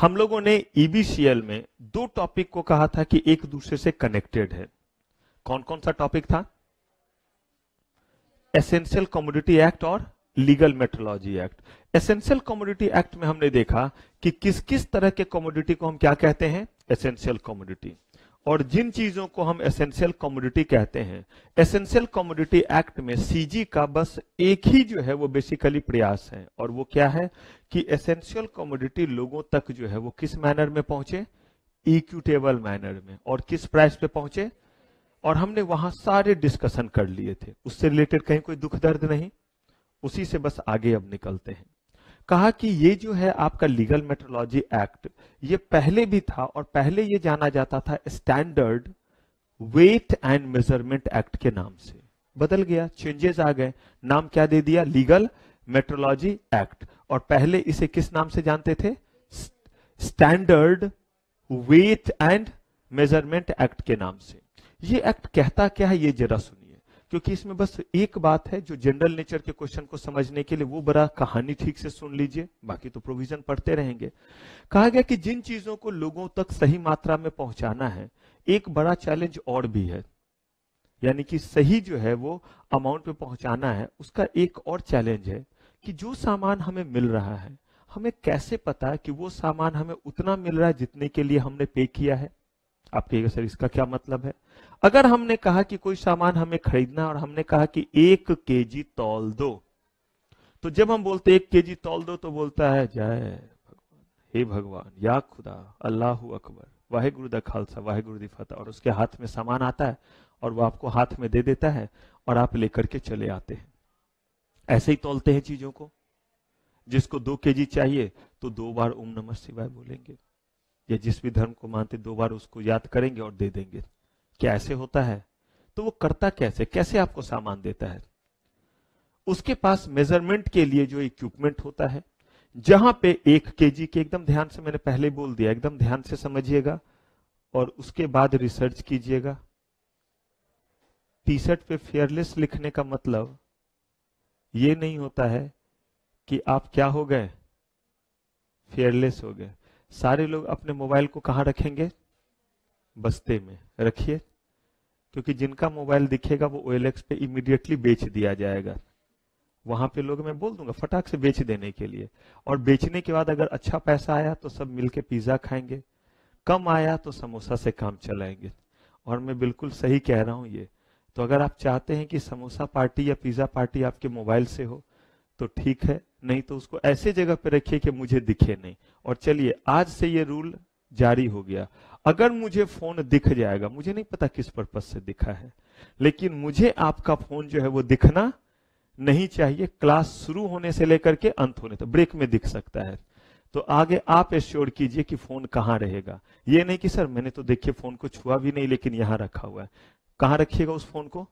हम लोगों ने ईबीसीएल e में दो टॉपिक को कहा था कि एक दूसरे से कनेक्टेड है कौन कौन सा टॉपिक था एसेंशियल कॉमोडिटी एक्ट और legal metrology act essential commodity act में हमने देखा कि किस किस तरह के कॉमोडिटी को हम क्या कहते हैं एसेंशियल कॉमोडिटी और जिन चीजों को हम एसेंशियल कॉमोडिटी कहते हैं एसेंशियल कॉमोडिटी एक्ट में सीजी का बस एक ही जो है वो बेसिकली प्रयास है और वो क्या है कि एसेंशियल कॉमोडिटी लोगों तक जो है वो किस मैनर में पहुंचे इक्यूटेबल मैनर में और किस प्राइस पे पहुंचे और हमने वहां सारे डिस्कशन कर लिए थे उससे रिलेटेड कहीं कोई दुख दर्द नहीं उसी से बस आगे अब निकलते हैं कहा कि ये जो है आपका लीगल मेट्रोलॉजी एक्ट ये पहले भी था और पहले ये जाना जाता था standard weight and measurement act के नाम से बदल गया चेंजेस आ गए नाम क्या दे दिया लीगल मेट्रोलॉजी एक्ट और पहले इसे किस नाम से जानते थे standard weight and measurement act के नाम से ये एक्ट कहता क्या है ये जरा सुनिए क्योंकि इसमें बस एक बात है जो जनरल नेचर के क्वेश्चन को समझने के लिए वो बड़ा कहानी ठीक से सुन लीजिए बाकी तो प्रोविजन पढ़ते रहेंगे कहा गया कि जिन चीजों को लोगों तक सही मात्रा में पहुंचाना है एक बड़ा चैलेंज और भी है यानी कि सही जो है वो अमाउंट पे पहुंचाना है उसका एक और चैलेंज है कि जो सामान हमें मिल रहा है हमें कैसे पता कि वो सामान हमें उतना मिल रहा है जितने के लिए हमने पे किया है आपके सर इसका क्या मतलब है अगर हमने कहा कि कोई सामान हमें खरीदना और हमने कहा कि एक के जी तौल दो तो जब हम बोलते एक के जी तौल दो तो बोलता है जय भगवान हे भगवान या खुदा अल्लाह अकबर वाहे गुरु द खालसा वाहे गुरु दी फतेह और उसके हाथ में सामान आता है और वो आपको हाथ में दे देता है और आप लेकर के चले आते हैं ऐसे ही तोलते हैं चीजों को जिसको दो के जी चाहिए तो दो बार ओम नमः शिवाय बोलेंगे या जिस भी धर्म को मानते दो बार उसको याद करेंगे और दे देंगे क्या ऐसे होता है तो वो करता कैसे कैसे आपको सामान देता है उसके पास मेजरमेंट के लिए जो इक्विपमेंट होता है जहां पे एक के जी के एकदम ध्यान से मैंने पहले बोल दिया एकदम ध्यान से समझिएगा और उसके बाद रिसर्च कीजिएगा टी शर्ट पे फेयरलेस लिखने का मतलब ये नहीं होता है कि आप क्या हो गए फेयरलेस हो गए सारे लोग अपने मोबाइल को कहां रखेंगे बस्ते में रखिए क्योंकि जिनका मोबाइल दिखेगा वो ओ पे इमिडिएटली बेच दिया जाएगा वहां पे लोग मैं बोल दूंगा फटाक से बेच देने के लिए और बेचने के बाद अगर अच्छा पैसा आया तो सब मिलके पिज्जा खाएंगे कम आया तो समोसा से काम चलाएंगे और मैं बिल्कुल सही कह रहा हूं ये तो अगर आप चाहते हैं कि समोसा पार्टी या पिज्जा पार्टी आपके मोबाइल से हो तो ठीक है नहीं तो उसको ऐसे जगह पे रखिए कि मुझे दिखे नहीं और चलिए आज से ये रूल जारी हो गया अगर मुझे फोन दिख जाएगा मुझे नहीं पता किस पर्पज से दिखा है लेकिन मुझे आपका फोन जो है वो दिखना नहीं चाहिए क्लास शुरू होने से लेकर के अंत होने तक तो ब्रेक में दिख सकता है तो आगे आप एश्योर कीजिए कि फोन कहाँ रहेगा ये नहीं कि सर मैंने तो देखिए फोन को छुआ भी नहीं लेकिन यहां रखा हुआ है कहां रखिएगा उस फोन को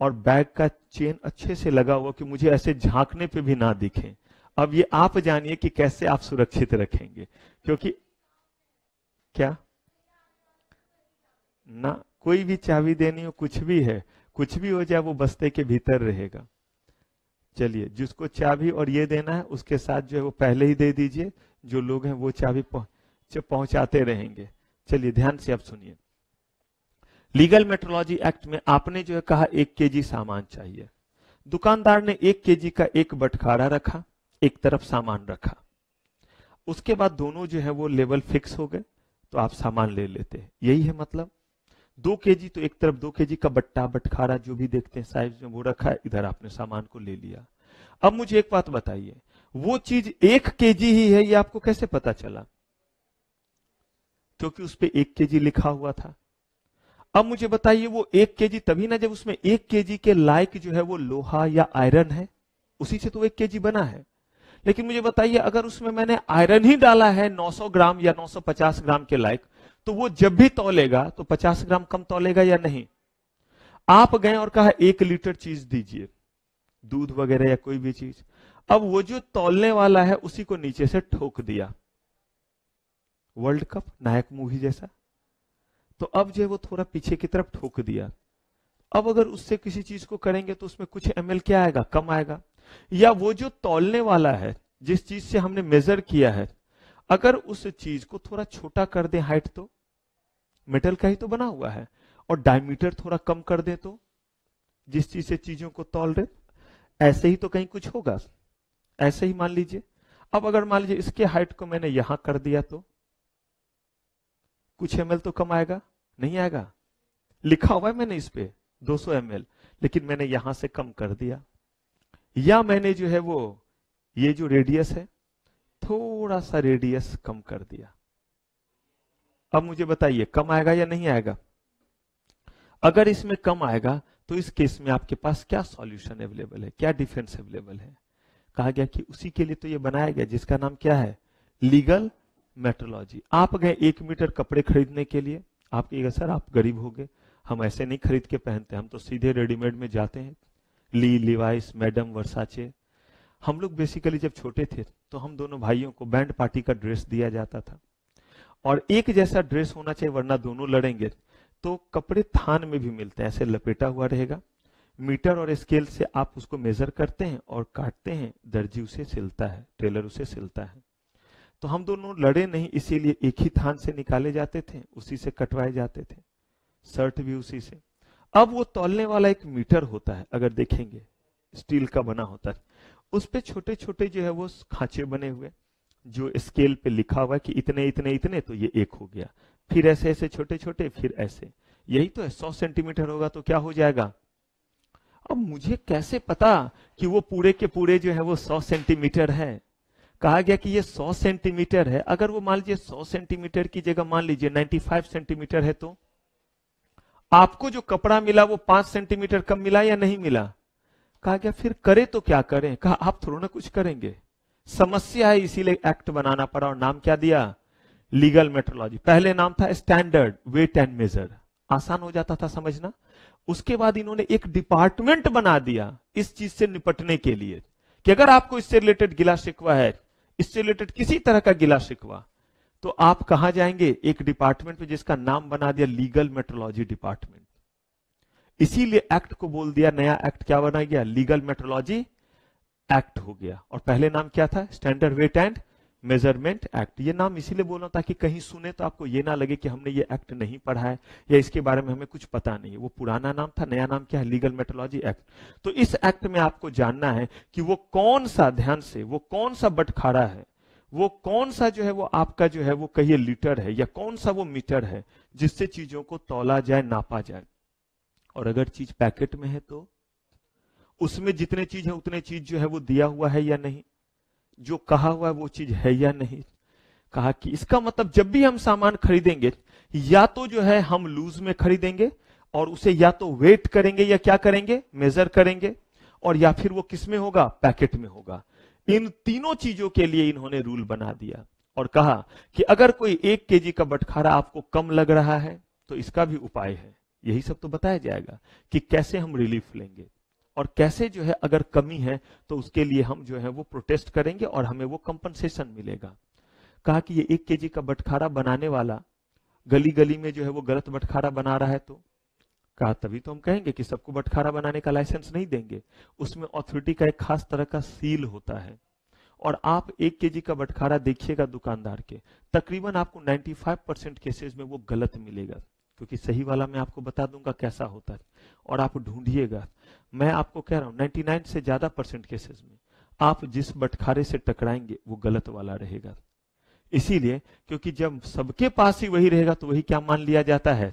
और बैग का चेन अच्छे से लगा हुआ कि मुझे ऐसे झांकने पे भी ना दिखे अब ये आप जानिए कि कैसे आप सुरक्षित रखेंगे क्योंकि क्या ना कोई भी चाबी देनी हो कुछ भी है कुछ भी हो जाए वो बस्ते के भीतर रहेगा चलिए जिसको चाबी और ये देना है उसके साथ जो है वो पहले ही दे दीजिए जो लोग हैं वो चाबी पहुंचाते रहेंगे चलिए ध्यान से आप सुनिए लीगल मेट्रोलॉजी एक्ट में आपने जो है कहा एक केजी सामान चाहिए दुकानदार ने एक केजी का एक बटखारा रखा एक तरफ सामान रखा उसके बाद दोनों जो है वो लेवल फिक्स हो गए तो आप सामान ले लेते हैं यही है मतलब दो के जी तो एक तरफ दो के जी का बट्टा बटखारा जो भी देखते हैं साइज में वो रखा है इधर आपने सामान को ले लिया अब मुझे एक बात बताइए वो चीज एक के जी ही है ये आपको कैसे पता चला क्योंकि उस पर एक के जी लिखा हुआ था अब मुझे बताइए वो एक के जी तभी ना जब उसमें एक के जी के लायक जो है वो लोहा या आयरन है उसी से तो एक के जी बना है लेकिन मुझे बताइए अगर उसमें मैंने आयरन ही डाला है 900 ग्राम या 950 ग्राम के लायक तो वो जब भी तोलेगा तो 50 ग्राम कम तोलेगा या नहीं आप गए और कहा एक लीटर चीज दीजिए दूध वगैरह या कोई भी चीज अब वो जो तोलने वाला है उसी को नीचे से ठोक दिया वर्ल्ड कप नायक मूवी जैसा तो अब जो है वो थोड़ा पीछे की तरफ ठोक दिया अब अगर उससे किसी चीज को करेंगे तो उसमें कुछ एम क्या आएगा कम आएगा या वो जो तोलने वाला है जिस चीज से हमने मेजर किया है अगर उस चीज को थोड़ा छोटा कर दे हाइट तो मेटल का ही तो बना हुआ है और डायमीटर थोड़ा कम कर दे तो जिस चीज से चीजों को तोल रहे ऐसे ही तो कहीं कुछ होगा ऐसे ही मान लीजिए अब अगर मान लीजिए इसके हाइट को मैंने यहां कर दिया तो कुछ एम तो कम आएगा नहीं आएगा लिखा हुआ है मैंने इस पे 200 एम लेकिन मैंने यहां से कम कर दिया या मैंने जो है वो ये जो रेडियस है थोड़ा सा रेडियस कम कर दिया अब मुझे बताइए कम आएगा या नहीं आएगा अगर इसमें कम आएगा तो इस केस में आपके पास क्या सॉल्यूशन अवेलेबल है क्या डिफेंस अवेलेबल है कहा गया कि उसी के लिए तो ये बनाया गया जिसका नाम क्या है लीगल मेट्रोलॉजी आप गए एक मीटर कपड़े खरीदने के लिए आप कहिएगा सर आप गरीब हो गए हम ऐसे नहीं खरीद के पहनते हम तो सीधे रेडीमेड में जाते हैं ली लिवाइस मैडम वर्साचे हम लोग बेसिकली जब छोटे थे तो हम दोनों भाइयों को बैंड पार्टी का ड्रेस दिया जाता था और एक जैसा ड्रेस होना चाहिए वरना दोनों लड़ेंगे तो कपड़े थान में भी मिलते हैं ऐसे लपेटा हुआ रहेगा मीटर और स्केल से आप उसको मेजर करते हैं और काटते हैं दर्जी उसे सिलता है टेलर उसे सिलता है तो हम दोनों लड़े नहीं इसीलिए एक ही थान से निकाले जाते थे उसी से कटवाए जाते थे शर्ट भी उसी से अब वो तोलने वाला एक मीटर होता है अगर देखेंगे स्टील का बना होता है उस पर छोटे छोटे जो है वो खांचे बने हुए जो स्केल पे लिखा हुआ है कि इतने इतने इतने तो ये एक हो गया फिर ऐसे ऐसे छोटे छोटे फिर ऐसे यही तो है सौ सेंटीमीटर होगा तो क्या हो जाएगा अब मुझे कैसे पता कि वो पूरे के पूरे जो है वो सौ सेंटीमीटर है कहा गया कि ये सौ सेंटीमीटर है अगर वो मान लीजिए सौ सेंटीमीटर की जगह मान लीजिए नाइन्टी सेंटीमीटर है तो आपको जो कपड़ा मिला वो पांच सेंटीमीटर कम मिला या नहीं मिला कहा गया फिर करे तो क्या करें कहा आप थोड़ा ना कुछ करेंगे समस्या है इसीलिए एक्ट बनाना पड़ा और नाम क्या दिया लीगल मेट्रोलॉजी पहले नाम था स्टैंडर्ड वेट एंड मेजर आसान हो जाता था समझना उसके बाद इन्होंने एक डिपार्टमेंट बना दिया इस चीज से निपटने के लिए कि अगर आपको इससे रिलेटेड गिला शिकवा है इससे रिलेटेड किसी तरह का गिला शिकवा तो आप कहा जाएंगे एक डिपार्टमेंट में जिसका नाम बना दिया लीगल मेट्रोलॉजी डिपार्टमेंट इसीलिए एक्ट को बोल दिया नया एक्ट क्या बना गया लीगल मेट्रोलॉजी एक्ट हो गया और पहले नाम क्या था standard weight and measurement act ये नाम इसीलिए बोल रहा हूं ताकि कहीं सुने तो आपको ये ना लगे कि हमने ये एक्ट नहीं पढ़ा है या इसके बारे में हमें कुछ पता नहीं है वो पुराना नाम था नया नाम क्या है लीगल मेट्रोलॉजी एक्ट तो इस एक्ट में आपको जानना है कि वो कौन सा ध्यान से वो कौन सा बटखारा है वो कौन सा जो है वो आपका जो है वो कहिए लीटर है या कौन सा वो मीटर है जिससे चीजों को तोला जाए नापा जाए और अगर चीज पैकेट में है तो उसमें जितने चीज है उतने चीज जो है वो दिया हुआ है या नहीं जो कहा हुआ है वो चीज है या नहीं कहा कि इसका मतलब जब भी हम सामान खरीदेंगे या तो जो है हम लूज में खरीदेंगे और उसे या तो वेट करेंगे या क्या करेंगे मेजर करेंगे और या फिर वो किसमें होगा पैकेट में होगा इन तीनों चीजों के लिए इन्होंने रूल बना दिया और कहा कि अगर कोई एक केजी का बटखारा आपको कम लग रहा है तो इसका भी उपाय है यही सब तो बताया जाएगा कि कैसे हम रिलीफ लेंगे और कैसे जो है अगर कमी है तो उसके लिए हम जो है वो प्रोटेस्ट करेंगे और हमें वो कंपनसेशन मिलेगा कहा कि ये एक केजी का बटखारा बनाने वाला गली गली में जो है वो गलत बटखारा बना रहा है तो कहा तभी तो हम कहेंगे कि सबको बटखारा बनाने का लाइसेंस नहीं देंगे उसमें ऑथोरिटी का एक खास तरह का सील होता है और आप एक के का बटखारा देखिएगा दुकानदार के तकरीबन आपको 95 परसेंट केसेज में वो गलत मिलेगा क्योंकि सही वाला मैं आपको बता दूंगा कैसा होता है और आप ढूंढिएगा मैं आपको कह रहा हूँ 99 से ज्यादा परसेंट केसेस में आप जिस बटखारे से टकराएंगे वो गलत वाला रहेगा इसीलिए क्योंकि जब सबके पास ही वही रहेगा तो वही क्या मान लिया जाता है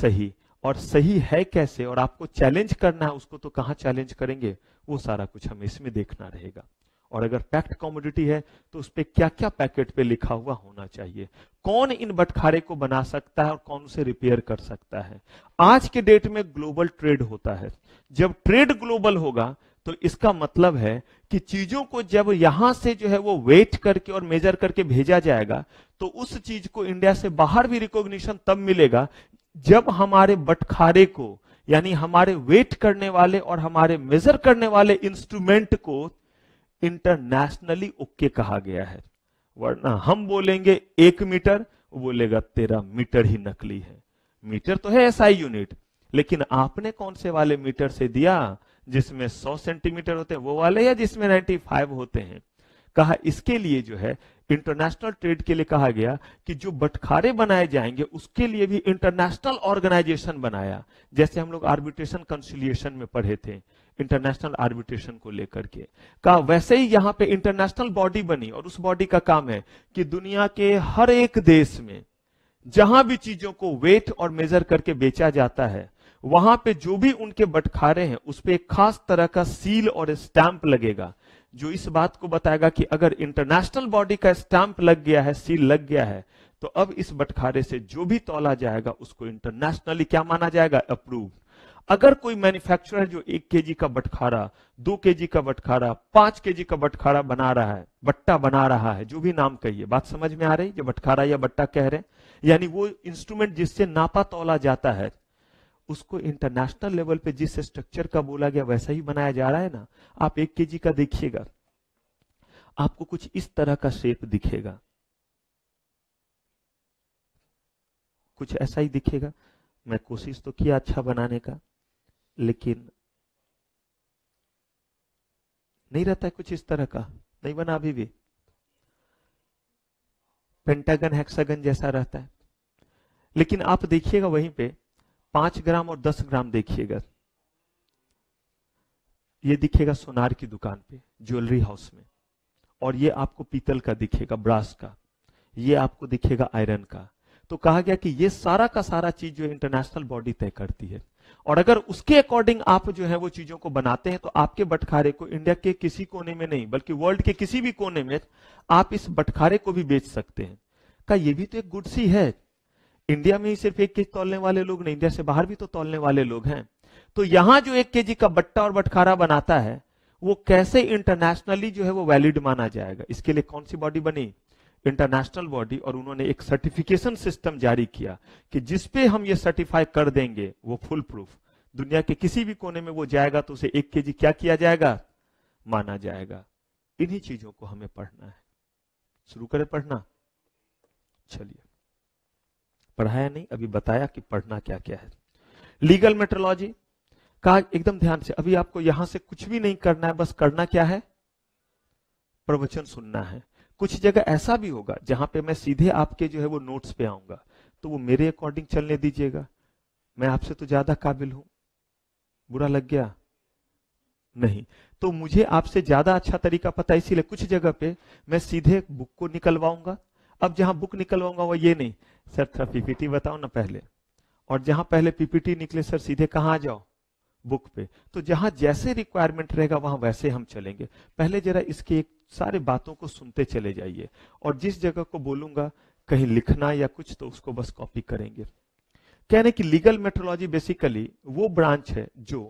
सही और सही है कैसे और आपको चैलेंज करना है उसको तो कहां चैलेंज करेंगे वो सारा कुछ हमें इसमें देखना रहेगा और अगर पैक्ट कॉमोडिटी है तो उस पर क्या क्या पैकेट पे लिखा हुआ होना चाहिए कौन इन बटखारे को बना सकता है और कौन उसे रिपेयर कर सकता है आज के डेट में ग्लोबल ट्रेड होता है जब ट्रेड ग्लोबल होगा तो इसका मतलब है कि चीजों को जब यहां से जो है वो वेट करके और मेजर करके भेजा जाएगा तो उस चीज को इंडिया से बाहर भी रिकॉग्निशन तब मिलेगा जब हमारे बटखारे को यानी हमारे वेट करने वाले और हमारे मेजर करने वाले इंस्ट्रूमेंट को इंटरनेशनली ओके कहा गया है वरना हम बोलेंगे एक मीटर बोलेगा तेरा मीटर ही नकली है मीटर तो है ऐसा यूनिट लेकिन आपने कौन से वाले मीटर से दिया जिसमें 100 सेंटीमीटर होते हैं वो वाले या जिसमें 95 होते हैं कहा इसके लिए जो है इंटरनेशनल ट्रेड के लिए कहा गया कि जो बटखारे बनाए जाएंगे उसके लिए भी इंटरनेशनल ऑर्गेनाइजेशन बनाया जैसे हम लोग आर्बिट्रेशन कंसिलियेशन में पढ़े थे इंटरनेशनल आर्बिट्रेशन को लेकर के कहा वैसे ही यहां पे इंटरनेशनल बॉडी बनी और उस बॉडी का काम है कि दुनिया के हर एक देश में जहां भी चीजों को वेट और मेजर करके बेचा जाता है वहां पे जो भी उनके बटखारे हैं उस पर एक खास तरह का सील और स्टैंप लगेगा जो इस बात को बताएगा कि अगर इंटरनेशनल बॉडी का स्टैंप लग गया है सील लग गया है तो अब इस बटखारे से जो भी तोला जाएगा उसको इंटरनेशनली क्या माना जाएगा अप्रूव अगर कोई मैन्युफैक्चरर जो एक केजी का बटखारा दो केजी का बटखारा पांच केजी का बटखारा बना रहा है बट्टा बना रहा है जो भी नाम कहिए बात समझ में आ रही जो बटखारा या बट्टा कह रहे हैं यानी वो इंस्ट्रूमेंट जिससे नापा तोला जाता है उसको इंटरनेशनल लेवल पे जिस स्ट्रक्चर का बोला गया वैसा ही बनाया जा रहा है ना आप एक के का देखिएगा आपको कुछ इस तरह का शेप दिखेगा कुछ ऐसा ही दिखेगा मैं कोशिश तो किया अच्छा बनाने का लेकिन नहीं रहता है कुछ इस तरह का नहीं बना अभी भी पेंटागन हेक्सागन जैसा रहता है लेकिन आप देखिएगा वहीं पे पांच ग्राम और दस ग्राम देखिएगा ये दिखेगा सोनार की दुकान पे ज्वेलरी हाउस में और ये आपको पीतल का दिखेगा ब्रास का ये आपको दिखेगा आयरन का तो कहा गया कि ये सारा का सारा चीज जो इंटरनेशनल बॉडी तय करती है और अगर उसके अकॉर्डिंग आप जो है वो चीजों को बनाते हैं तो आपके बटखारे को इंडिया के किसी कोने में नहीं बल्कि वर्ल्ड के किसी भी कोने में आप इस बटखारे को भी बेच सकते हैं का ये भी तो एक सी है इंडिया में ही सिर्फ एक केजी तोलने वाले लोग नहीं इंडिया से बाहर भी तो तोलने वाले लोग हैं तो यहां जो एक केजी का बट्टा और बटखारा बनाता है वो कैसे इंटरनेशनली जो है वो वैलिड माना जाएगा इसके लिए कौन सी बॉडी बनी इंटरनेशनल बॉडी और उन्होंने एक सर्टिफिकेशन सिस्टम जारी किया कि जिसपे हम ये सर्टिफाई कर देंगे वो फुल प्रूफ दुनिया के किसी भी कोने में वो जाएगा तो उसे एक के जी क्या किया जाएगा माना जाएगा इन्हीं चीजों को हमें पढ़ना है शुरू करें पढ़ना चलिए पढ़ाया नहीं अभी बताया कि पढ़ना क्या क्या है लीगल मेट्रोलॉजी का एकदम ध्यान से अभी आपको यहां से कुछ भी नहीं करना है बस करना क्या है प्रवचन सुनना है कुछ जगह ऐसा भी होगा जहां पे मैं सीधे आपके जो है वो नोट्स पे आऊंगा तो वो मेरे अकॉर्डिंग चलने दीजिएगा मैं आपसे तो ज्यादा काबिल हूं बुरा लग गया नहीं तो मुझे आपसे ज्यादा अच्छा तरीका पता इसीलिए कुछ जगह पे मैं सीधे बुक को निकलवाऊंगा अब जहां बुक निकलवाऊंगा वो ये नहीं सर थोड़ा पीपीटी बताओ ना पहले और जहां पहले पीपीटी निकले सर सीधे कहां जाओ बुक पे तो जहां जैसे रिक्वायरमेंट रहेगा वहां वैसे हम चलेंगे पहले जरा इसके एक सारे बातों को सुनते चले जाइए और जिस जगह को बोलूंगा कहीं लिखना या कुछ तो उसको बस कॉपी करेंगे कहने की लीगल मेट्रोलॉजी बेसिकली वो ब्रांच है जो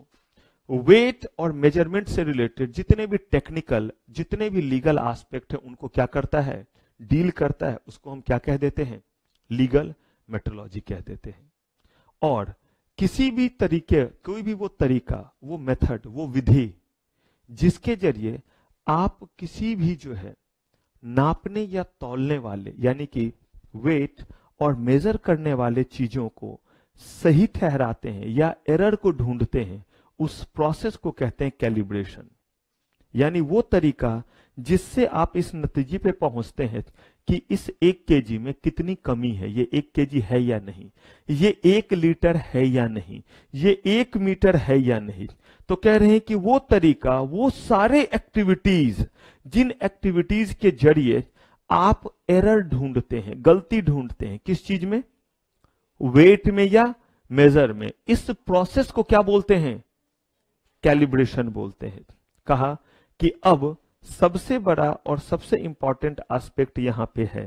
वेट और मेजरमेंट से रिलेटेड जितने भी टेक्निकल जितने भी लीगल आस्पेक्ट है उनको क्या करता है डील करता है उसको हम क्या कह देते हैं लीगल मेट्रोलॉजी कह देते हैं और किसी भी तरीके कोई भी वो तरीका वो मेथड वो विधि जिसके जरिए आप किसी भी जो है नापने या तोलने वाले यानी कि वेट और मेजर करने वाले चीजों को सही ठहराते हैं या एरर को ढूंढते हैं उस प्रोसेस को कहते हैं कैलिब्रेशन यानी वो तरीका जिससे आप इस नतीजे पे पहुंचते हैं कि इस एक केजी में कितनी कमी है ये एक केजी है या नहीं ये एक लीटर है या नहीं ये एक मीटर है या नहीं तो कह रहे हैं कि वो तरीका वो सारे एक्टिविटीज जिन एक्टिविटीज के जरिए आप एरर ढूंढते हैं गलती ढूंढते हैं किस चीज में वेट में या मेजर में इस प्रोसेस को क्या बोलते हैं कैलिब्रेशन बोलते हैं कहा कि अब सबसे बड़ा और सबसे इंपॉर्टेंट एस्पेक्ट यहां पे है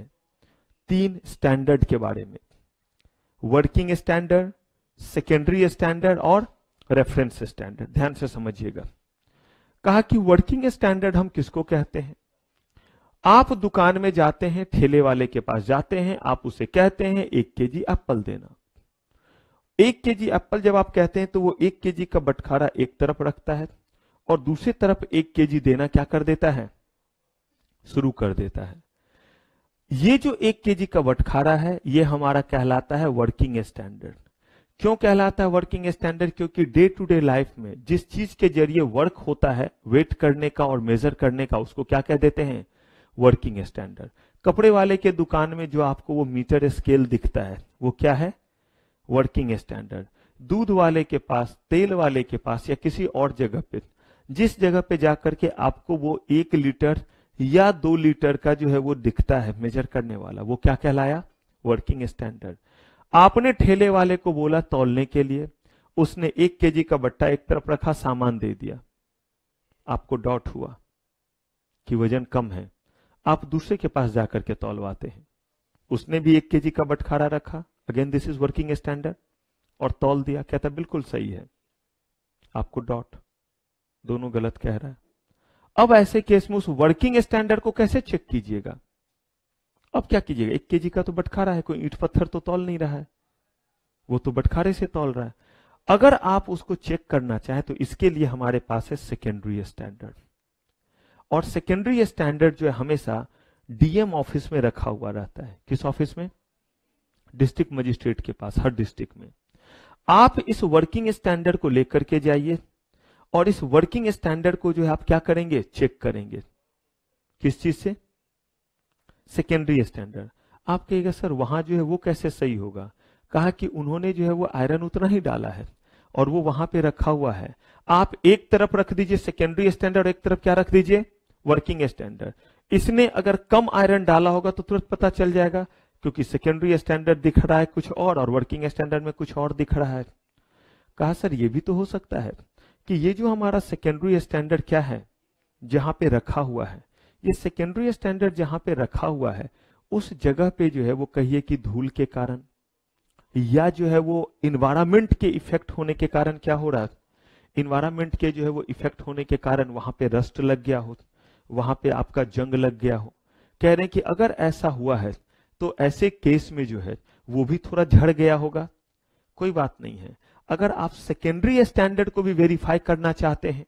तीन स्टैंडर्ड के बारे में वर्किंग स्टैंडर्ड सेकेंडरी स्टैंडर्ड और रेफरेंस स्टैंडर्ड ध्यान से समझिएगा कहा कि वर्किंग स्टैंडर्ड हम किसको कहते हैं आप दुकान में जाते हैं ठेले वाले के पास जाते हैं आप उसे कहते हैं एक के जी एप्पल देना एक के जी एप्पल जब आप कहते हैं तो वो एक के जी का बटखारा एक तरफ रखता है और दूसरी तरफ एक केजी देना क्या कर देता है शुरू कर देता है ये जो एक केजी का बटखारा है ये हमारा कहलाता है वर्किंग स्टैंडर्ड क्यों कहलाता है वर्किंग स्टैंडर्ड क्योंकि डे टू डे लाइफ में जिस चीज के जरिए वर्क होता है वेट करने का और मेजर करने का उसको क्या कह देते हैं वर्किंग स्टैंडर्ड कपड़े वाले के दुकान में जो आपको वो मीटर स्केल दिखता है वो क्या है वर्किंग स्टैंडर्ड दूध वाले के पास तेल वाले के पास या किसी और जगह पे जिस जगह पे जाकर के आपको वो एक लीटर या दो लीटर का जो है वो दिखता है मेजर करने वाला वो क्या कहलाया वर्किंग स्टैंडर्ड आपने ठेले वाले को बोला तोलने के लिए उसने एक केजी का बट्टा एक तरफ रखा सामान दे दिया आपको डॉट हुआ कि वजन कम है आप दूसरे के पास जाकर के तोलवाते हैं उसने भी एक केजी का बटखारा रखा again this is working standard और तोल दिया कहता बिल्कुल सही है आपको डॉट दोनों गलत कह रहा है अब ऐसे केस में उस वर्किंग स्टैंडर्ड को कैसे चेक कीजिएगा अब क्या कीजिएगा एक केजी का तो बटखारा है कोई ईट पत्थर तो तोल नहीं रहा है वो तो बटखारे से तोल रहा है अगर आप उसको चेक करना चाहें तो इसके लिए हमारे पास है सेकेंडरी स्टैंडर्ड और सेकेंडरी स्टैंडर्ड जो है हमेशा डीएम ऑफिस में रखा हुआ रहता है किस ऑफिस में डिस्ट्रिक्ट मजिस्ट्रेट के पास हर डिस्ट्रिक्ट में आप इस वर्किंग स्टैंडर्ड को लेकर के जाइए और इस वर्किंग स्टैंडर्ड को जो है आप क्या करेंगे चेक करेंगे किस चीज से सेकेंडरी स्टैंडर्ड आप कहेगा सर वहां जो है वो कैसे सही होगा कहा कि उन्होंने जो है वो आयरन उतना ही डाला है और वो वहां पे रखा हुआ है आप एक तरफ रख दीजिए सेकेंडरी स्टैंडर्ड एक तरफ क्या रख दीजिए वर्किंग स्टैंडर्ड इसने अगर कम आयरन डाला होगा तो तुरंत पता चल जाएगा क्योंकि सेकेंडरी स्टैंडर्ड दिख रहा है कुछ और और वर्किंग स्टैंडर्ड में कुछ और दिख रहा है कहा सर ये भी तो हो सकता है कि ये जो हमारा सेकेंडरी स्टैंडर्ड क्या है जहां पे रखा हुआ है ये सेकेंडरी स्टैंडर्ड जहां पे रखा हुआ है उस जगह पे जो है वो कहिए कि धूल के कारण या जो है वो इन्वायरमेंट के इफेक्ट होने के कारण क्या हो रहा है इन्वायरमेंट के जो है वो इफेक्ट होने के कारण वहां पे रस्ट लग गया हो वहां पे आपका जंग लग गया हो कह रहे हैं कि अगर ऐसा हुआ है तो ऐसे केस में जो है वो भी थोड़ा झड़ गया होगा कोई बात नहीं है अगर आप सेकेंडरी स्टैंडर्ड को भी वेरीफाई करना चाहते हैं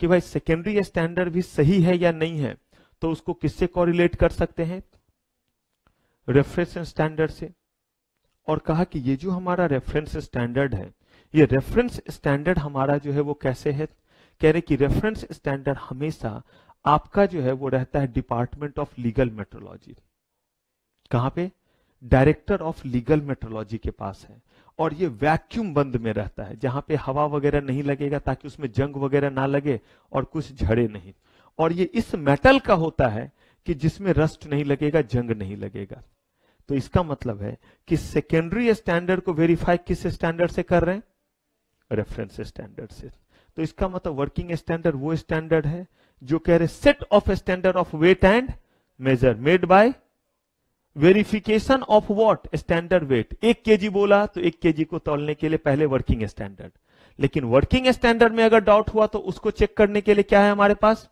कि भाई सेकेंडरी स्टैंडर्ड भी सही है या नहीं है तो उसको किससे कॉरिलेट कर सकते हैं रेफरेंस स्टैंडर्ड से और कहा कि ये जो हमारा रेफरेंस स्टैंडर्ड है ये रेफरेंस स्टैंडर्ड हमारा जो है वो कैसे है कह रहे कि रेफरेंस स्टैंडर्ड हमेशा आपका जो है वो रहता है डिपार्टमेंट ऑफ लीगल मेट्रोलॉजी कहां पे डायरेक्टर ऑफ लीगल मेट्रोलॉजी के पास है और ये वैक्यूम बंद में रहता है जहां पे हवा वगैरह नहीं लगेगा ताकि उसमें जंग वगैरह ना लगे और कुछ झड़े नहीं और ये इस मेटल का होता है कि जिसमें रस्ट नहीं लगेगा जंग नहीं लगेगा तो इसका मतलब है कि सेकेंडरी स्टैंडर्ड को वेरीफाई किस स्टैंडर्ड से कर रहे हैं रेफरेंस स्टैंडर्ड से तो इसका मतलब वर्किंग स्टैंडर्ड वो स्टैंडर्ड है जो कह रहे set of standard of weight and measure made by verification of what standard weight एक केजी बोला तो एक केजी को तोलने के लिए पहले वर्किंग स्टैंडर्ड लेकिन वर्किंग स्टैंडर्ड में अगर डाउट हुआ तो उसको चेक करने के लिए क्या है हमारे पास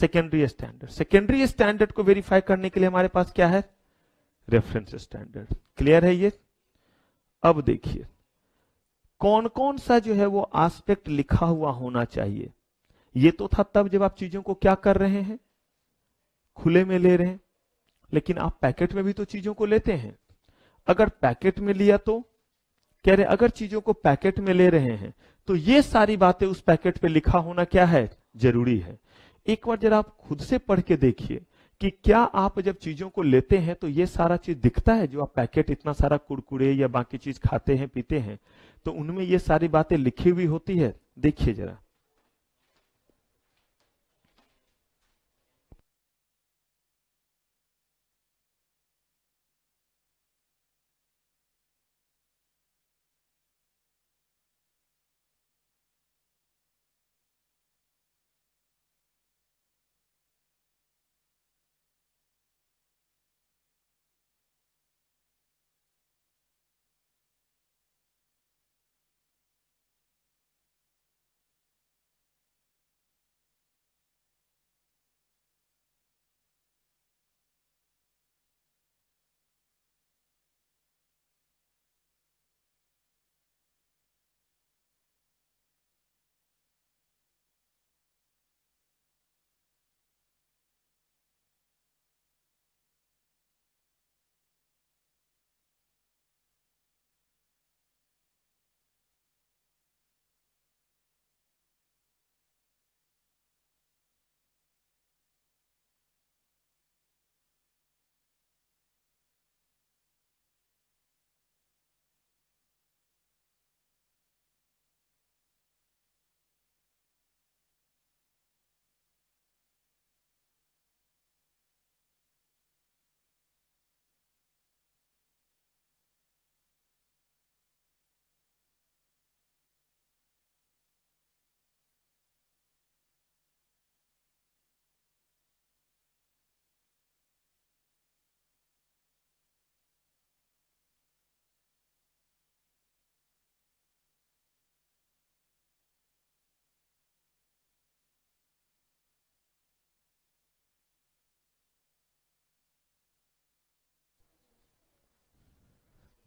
सेकेंडरी स्टैंडर्ड सेकेंडरी स्टैंडर्ड को वेरीफाई करने के लिए हमारे पास क्या है रेफरेंस स्टैंडर्ड क्लियर है ये अब देखिए कौन कौन सा जो है वो एस्पेक्ट लिखा हुआ होना चाहिए ये तो था तब जब आप चीजों को क्या कर रहे हैं खुले में ले रहे हैं लेकिन आप पैकेट में भी तो चीजों को लेते हैं अगर पैकेट में लिया तो कह रहे अगर चीजों को पैकेट में ले रहे हैं तो ये सारी बातें उस पैकेट पे लिखा होना क्या है जरूरी है एक बार जरा आप खुद से पढ़ के देखिए कि क्या आप जब चीजों को लेते हैं तो ये सारा चीज दिखता है जो आप पैकेट इतना सारा कुड़कुड़े या बाकी चीज खाते हैं पीते हैं तो उनमें ये सारी बातें लिखी हुई होती है देखिए जरा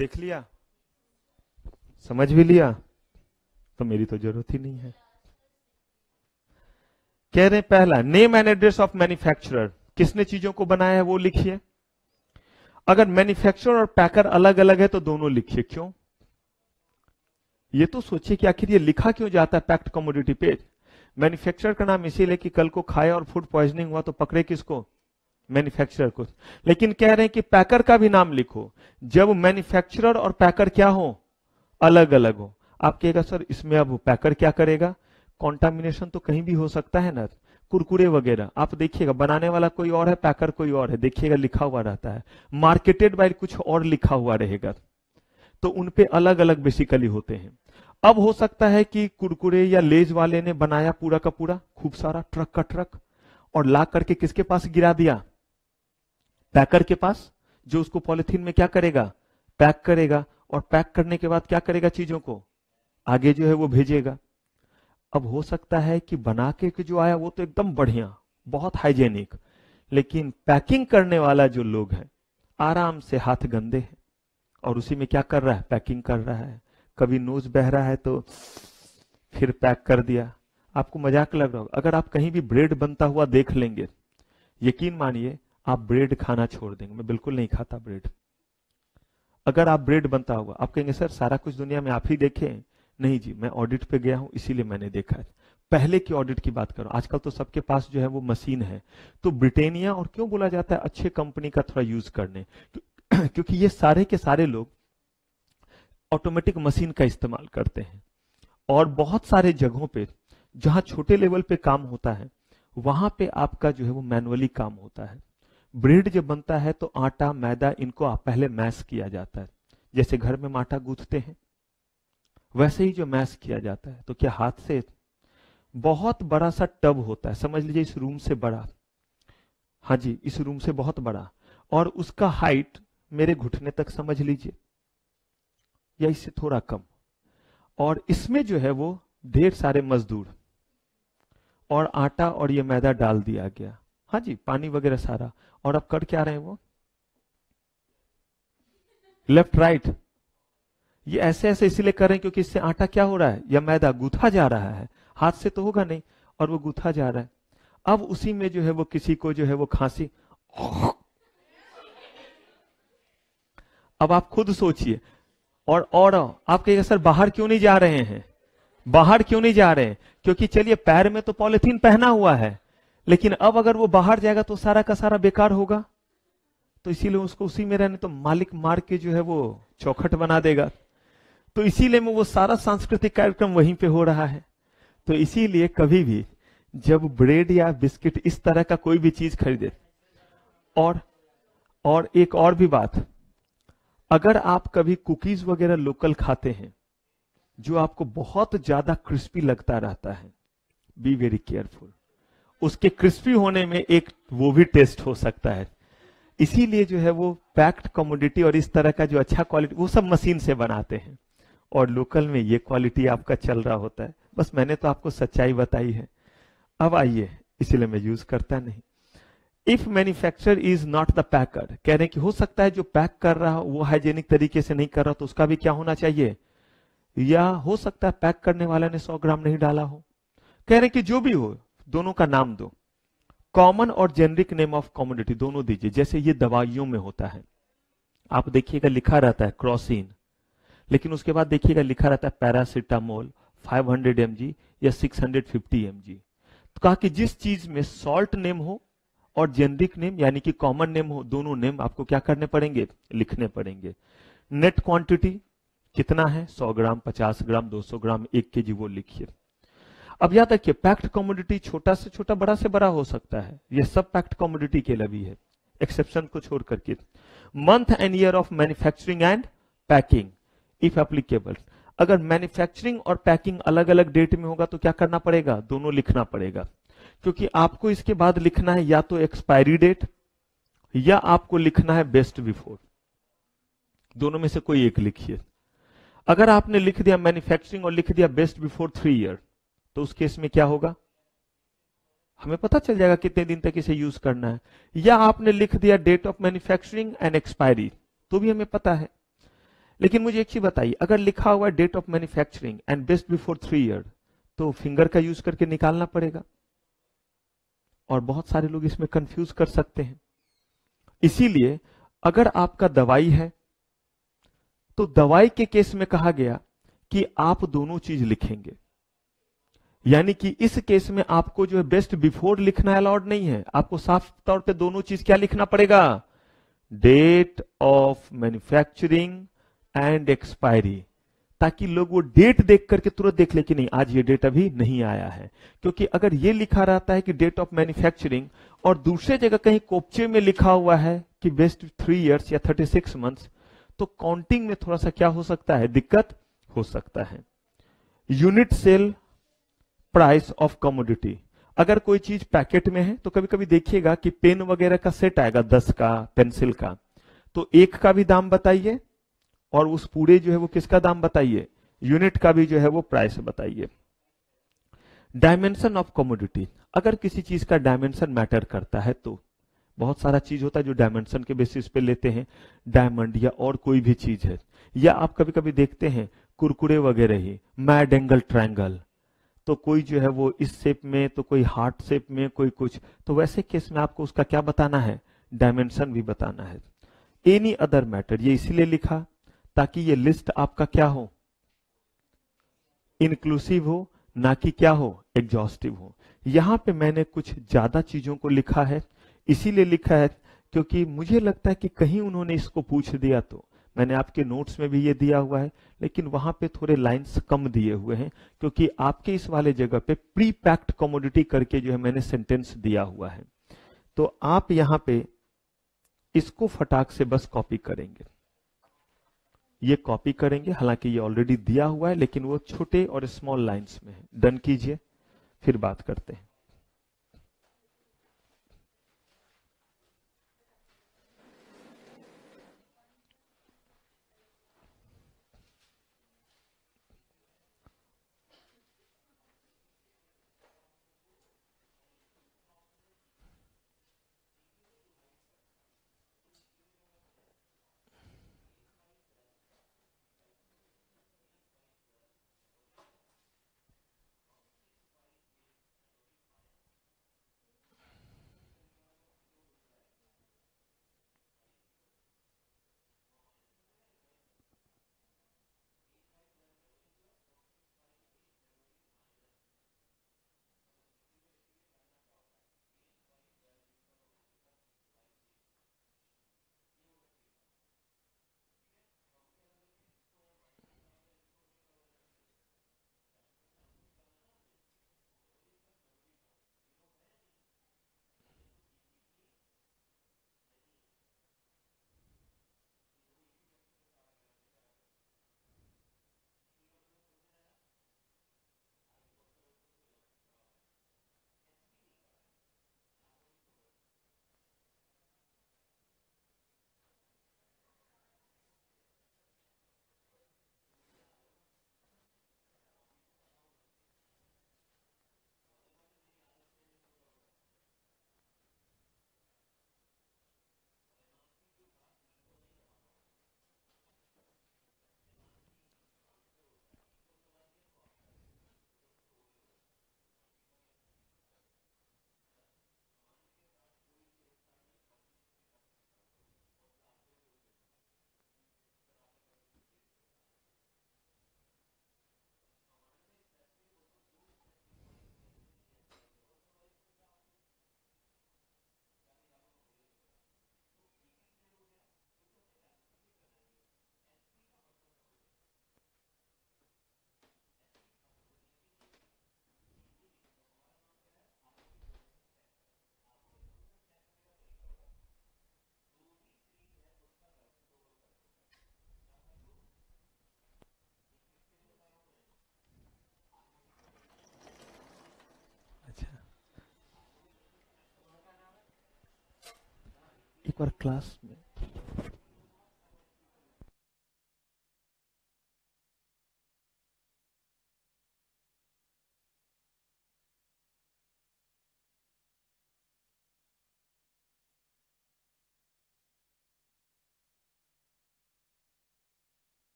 देख लिया समझ भी लिया तो मेरी तो जरूरत ही नहीं है कह रहे पहला name and address of manufacturer किसने चीजों को बनाया है वो लिखिए अगर मैन्युफैक्चरर और पैकर अलग अलग है तो दोनों लिखिए क्यों ये तो सोचिए कि आखिर ये लिखा क्यों जाता है पैक्ट कमोडिटी पेज मैन्युफैक्चरर का नाम इसीलिए कि कल को खाया और फूड पॉइजनिंग हुआ तो पकड़े किसको मैन्युफैक्चरर को लेकिन कह रहे हैं कि पैकर का भी नाम लिखो जब मैन्युफैक्चरर और पैकर क्या हो अलग अलग हो आप कहेगा सर इसमें अब पैकर क्या करेगा कॉन्टामिनेशन तो कहीं भी हो सकता है ना कुरकुरे वगैरह आप देखिएगा बनाने वाला कोई और है पैकर कोई और है देखिएगा लिखा हुआ रहता है मार्केटेड बाय कुछ और लिखा हुआ रहेगा तो उनपे अलग अलग बेसिकली होते हैं अब हो सकता है कि कुरकुरे या लेज वाले ने बनाया पूरा का पूरा खूब सारा ट्रक का ट्रक और ला करके किसके पास गिरा दिया पैकर के पास जो उसको पॉलिथीन में क्या करेगा पैक करेगा और पैक करने के बाद क्या करेगा चीजों को आगे जो है वो भेजेगा अब हो सकता है कि बना के जो आया वो तो एकदम बढ़िया बहुत हाइजेनिक लेकिन पैकिंग करने वाला जो लोग है आराम से हाथ गंदे हैं और उसी में क्या कर रहा है पैकिंग कर रहा है कभी नोज बह रहा है तो फिर पैक कर दिया आपको मजाक लग रहा होगा अगर आप कहीं भी ब्रेड बनता हुआ देख लेंगे यकीन मानिए आप ब्रेड खाना छोड़ देंगे मैं बिल्कुल नहीं खाता ब्रेड अगर आप ब्रेड बनता होगा आप कहेंगे सर सारा कुछ दुनिया में आप ही देखे नहीं जी मैं ऑडिट पे गया हूं इसीलिए मैंने देखा है पहले की ऑडिट की बात करो आजकल तो सबके पास जो है वो मशीन है तो ब्रिटेनिया और क्यों बोला जाता है अच्छे कंपनी का थोड़ा यूज करने क्योंकि ये सारे के सारे लोग ऑटोमेटिक मशीन का इस्तेमाल करते हैं और बहुत सारे जगहों पे जहां छोटे लेवल पे काम होता है वहां पे आपका जो है वो मैनुअली काम होता है ब्रेड जब बनता है तो आटा मैदा इनको पहले मैस किया जाता है जैसे घर में आटा गूंथते हैं वैसे ही जो मैस किया जाता है तो क्या हाथ से बहुत बड़ा सा टब होता है समझ लीजिए इस रूम से बड़ा हाँ जी इस रूम से बहुत बड़ा और उसका हाइट मेरे घुटने तक समझ लीजिए या इससे थोड़ा कम और इसमें जो है वो ढेर सारे मजदूर और आटा और ये मैदा डाल दिया गया हाँ जी पानी वगैरह सारा और अब कर क्या रहे हैं वो लेफ्ट राइट ये ऐसे ऐसे इसीलिए कर रहे हैं क्योंकि इससे आटा क्या हो रहा है या मैदा गूथा जा रहा है हाथ से तो होगा नहीं और वो गुथा जा रहा है अब उसी में जो है वो किसी को जो है वो खांसी अब आप खुद सोचिए और और आप कहिएगा सर बाहर क्यों नहीं जा रहे हैं बाहर क्यों नहीं जा रहे हैं क्योंकि चलिए पैर में तो पॉलिथीन पहना हुआ है लेकिन अब अगर वो बाहर जाएगा तो सारा का सारा बेकार होगा तो इसीलिए उसको उसी में रहने तो मालिक मार के जो है वो चौखट बना देगा तो इसीलिए में वो सारा सांस्कृतिक कार्यक्रम वहीं पे हो रहा है तो इसीलिए कभी भी जब ब्रेड या बिस्किट इस तरह का कोई भी चीज खरीदे और और एक और भी बात अगर आप कभी कुकीज वगैरह लोकल खाते हैं जो आपको बहुत ज्यादा क्रिस्पी लगता रहता है बी वेरी केयरफुल उसके क्रिस्पी होने में एक वो भी टेस्ट हो सकता है इसीलिए जो है वो पैक्ड कमोडिटी और इस तरह का जो अच्छा क्वालिटी वो सब मशीन से बनाते हैं और लोकल में ये क्वालिटी आपका चल रहा होता है बस मैंने तो आपको सच्चाई बताई है अब आइए इसीलिए मैं यूज करता नहीं if manufacture is not the packer कह रहे हैं कि हो सकता है जो पैक कर रहा हो वो हाइजेनिक तरीके से नहीं कर रहा तो उसका भी क्या होना चाहिए या हो सकता है पैक करने वाला ने सौ ग्राम नहीं डाला हो कह रहे कि जो भी हो दोनों का नाम दो कॉमन और जेनरिक नेम ऑफ कॉमोडिटी दोनों दीजिए जैसे ये दवाइयों में होता है आप देखिएगा लिखा रहता है क्रोसिन लेकिन उसके बाद देखिएगा लिखा रहता है पैरासिटामोल 500 हंड्रेड या 650 हंड्रेड तो कहा कि जिस चीज में सॉल्ट नेम हो और जेनरिक नेम यानी कि कॉमन नेम हो दोनों नेम आपको क्या करने पड़ेंगे लिखने पड़ेंगे नेट क्वांटिटी कितना है 100 ग्राम 50 ग्राम 200 ग्राम 1 जी वो लिखिए अब याद रखिए पैक्ट कॉमोडिटी छोटा से छोटा बड़ा से बड़ा हो सकता है यह सब पैक्ट कॉमोडिटी के लिए है एक्सेप्शन को छोड़ करके month and year of manufacturing and packing if applicable अगर मैन्युफैक्चरिंग और पैकिंग अलग अलग डेट में होगा तो क्या करना पड़ेगा दोनों लिखना पड़ेगा क्योंकि आपको इसके बाद लिखना है या तो एक्सपायरी डेट या आपको लिखना है बेस्ट बिफोर दोनों में से कोई एक लिखिए अगर आपने लिख दिया मैन्युफैक्चरिंग और लिख दिया बेस्ट बिफोर थ्री ईयर तो उस केस में क्या होगा हमें पता चल जाएगा कितने दिन तक इसे यूज करना है या आपने लिख दिया date of manufacturing and expiry तो भी हमें पता है लेकिन मुझे एक चीज बताइए अगर लिखा हुआ date of manufacturing and best before three year तो फिंगर का यूज करके निकालना पड़ेगा और बहुत सारे लोग इसमें कंफ्यूज कर सकते हैं इसीलिए अगर आपका दवाई है तो दवाई के केस में कहा गया कि आप दोनों चीज लिखेंगे यानी कि इस केस में आपको जो है बेस्ट बिफोर लिखना अलाउड नहीं है आपको साफ तौर पे दोनों चीज क्या लिखना पड़ेगा date of manufacturing and expiry ताकि लोग वो डेट देख करके तुरंत देख ले कि नहीं आज ये डेट अभी नहीं आया है क्योंकि अगर ये लिखा रहता है कि डेट ऑफ मैन्युफैक्चरिंग और दूसरे जगह कहीं कोपचे में लिखा हुआ है कि बेस्ट थ्री ईयर्स या थर्टी सिक्स मंथ तो काउंटिंग में थोड़ा सा क्या हो सकता है दिक्कत हो सकता है unit sale price of commodity अगर कोई चीज पैकेट में है तो कभी कभी देखिएगा कि पेन वगैरह का सेट आएगा दस का पेंसिल का तो एक का भी दाम बताइए और उस पूरे जो है वो किसका दाम बताइए यूनिट का भी जो है वो प्राइस बताइए डायमेंशन ऑफ कमोडिटी अगर किसी चीज का डायमेंशन मैटर करता है तो बहुत सारा चीज होता है जो डायमेंशन के बेसिस पे लेते हैं डायमंड या और कोई भी चीज है या आप कभी कभी देखते हैं कुरकुरे वगैरह ही मैड एंगल ट्राइंगल तो कोई जो है वो इस शेप में तो कोई हार्ट शेप में कोई कुछ तो वैसे केस में आपको उसका क्या बताना है डायमेंशन भी बताना है एनी अदर मैटर ये इसीलिए लिखा ताकि ये लिस्ट आपका क्या हो इंक्लूसिव हो ना कि क्या हो एग्जॉस्टिव हो यहां पे मैंने कुछ ज्यादा चीजों को लिखा है इसीलिए लिखा है क्योंकि मुझे लगता है कि कहीं उन्होंने इसको पूछ दिया तो मैंने आपके नोट्स में भी ये दिया हुआ है लेकिन वहां पे थोड़े लाइंस कम दिए हुए हैं क्योंकि आपके इस वाले जगह पे प्री पैक्ट कॉमोडिटी करके जो है मैंने सेंटेंस दिया हुआ है तो आप यहां पे इसको फटाक से बस कॉपी करेंगे ये कॉपी करेंगे हालांकि ये ऑलरेडी दिया हुआ है लेकिन वो छोटे और स्मॉल लाइन्स में है डन कीजिए फिर बात करते हैं पर क्लास में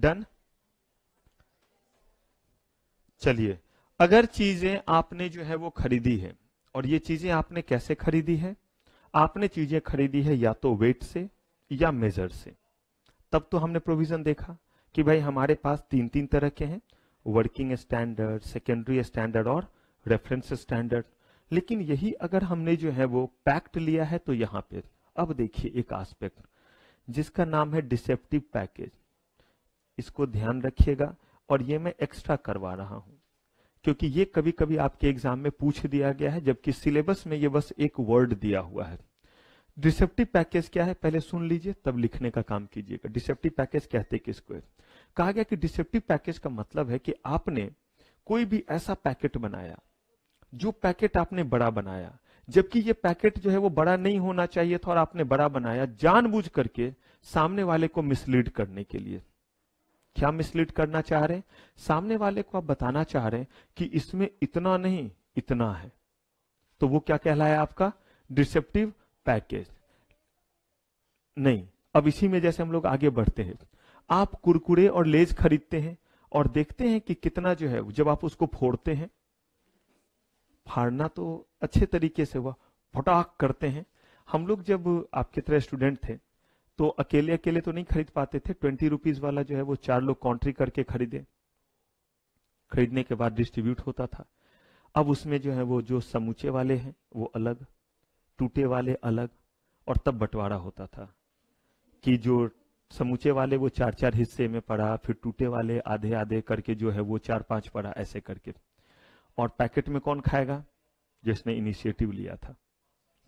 डन चलिए अगर चीजें आपने जो है वो खरीदी है और ये चीजें आपने कैसे खरीदी है आपने चीजें खरीदी है या तो वेट से या मेजर से तब तो हमने प्रोविजन देखा कि भाई हमारे पास तीन तीन तरह के हैं वर्किंग स्टैंडर्ड सेकेंडरी स्टैंडर्ड और रेफरेंस स्टैंडर्ड लेकिन यही अगर हमने जो है वो पैक्ट लिया है तो यहां पे अब देखिए एक आस्पेक्ट जिसका नाम है डिसेप्टिव पैकेज इसको ध्यान रखिएगा और ये मैं एक्स्ट्रा करवा रहा हूं क्योंकि ये कभी कभी आपके एग्जाम में पूछ दिया गया है जबकि सिलेबस में ये बस एक वर्ड दिया हुआ है डिसेप्टिव पैकेज क्या है पहले सुन लीजिए तब लिखने का काम कीजिएगा डिसेप्टिव पैकेज कहते किसको है कहा गया कि डिसेप्टिव पैकेज का मतलब है कि आपने कोई भी ऐसा पैकेट बनाया जो पैकेट आपने बड़ा बनाया जबकि ये पैकेट जो है वो बड़ा नहीं होना चाहिए था और आपने बड़ा बनाया जानबूझ करके सामने वाले को मिसलीड करने के लिए क्या मिसलीड करना चाह रहे हैं सामने वाले को आप बताना चाह रहे हैं कि इसमें इतना नहीं इतना है तो वो क्या कहलाया आपका डिसेप्टिव पैकेज नहीं अब इसी में जैसे हम लोग आगे बढ़ते हैं आप कुरकुरे और लेज खरीदते हैं और देखते हैं कि कितना जो है जब आप उसको फोड़ते हैं फाड़ना तो अच्छे तरीके से हुआ फटाक करते हैं हम लोग जब आपके तरह स्टूडेंट थे तो अकेले अकेले तो नहीं खरीद पाते थे ट्वेंटी रुपीज वाला जो है वो चार लोग कॉन्ट्री करके खरीदे खरीदने के बाद डिस्ट्रीब्यूट होता था अब उसमें जो है वो जो समूचे वाले हैं वो अलग टूटे वाले अलग और तब बंटवारा होता था कि जो समूचे वाले वो चार चार हिस्से में पड़ा फिर टूटे वाले आधे आधे करके जो है वो चार पांच पड़ा ऐसे करके और पैकेट में कौन खाएगा जिसने इनिशिएटिव लिया था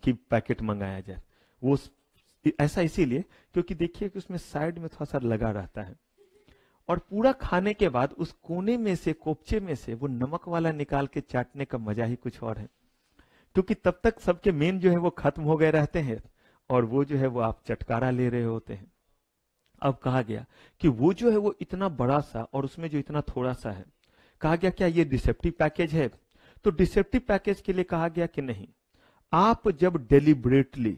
कि पैकेट मंगाया जाए वो ऐसा इसीलिए क्योंकि देखिए कि उसमें साइड में थोड़ा सा लगा रहता है और पूरा खाने के बाद उस कोने में से कोपचे में से वो नमक वाला निकाल के चाटने का मजा ही कुछ और है क्योंकि तब तक सबके मेन जो है वो खत्म हो गए रहते हैं और वो जो है वो आप चटकारा ले रहे होते हैं अब कहा गया कि वो जो है वो इतना बड़ा सा और उसमें जो इतना थोड़ा सा है कहा गया क्या ये डिसेप्टिव पैकेज है तो डिसेप्टिव पैकेज के लिए कहा गया कि नहीं आप जब डेलीबरेटली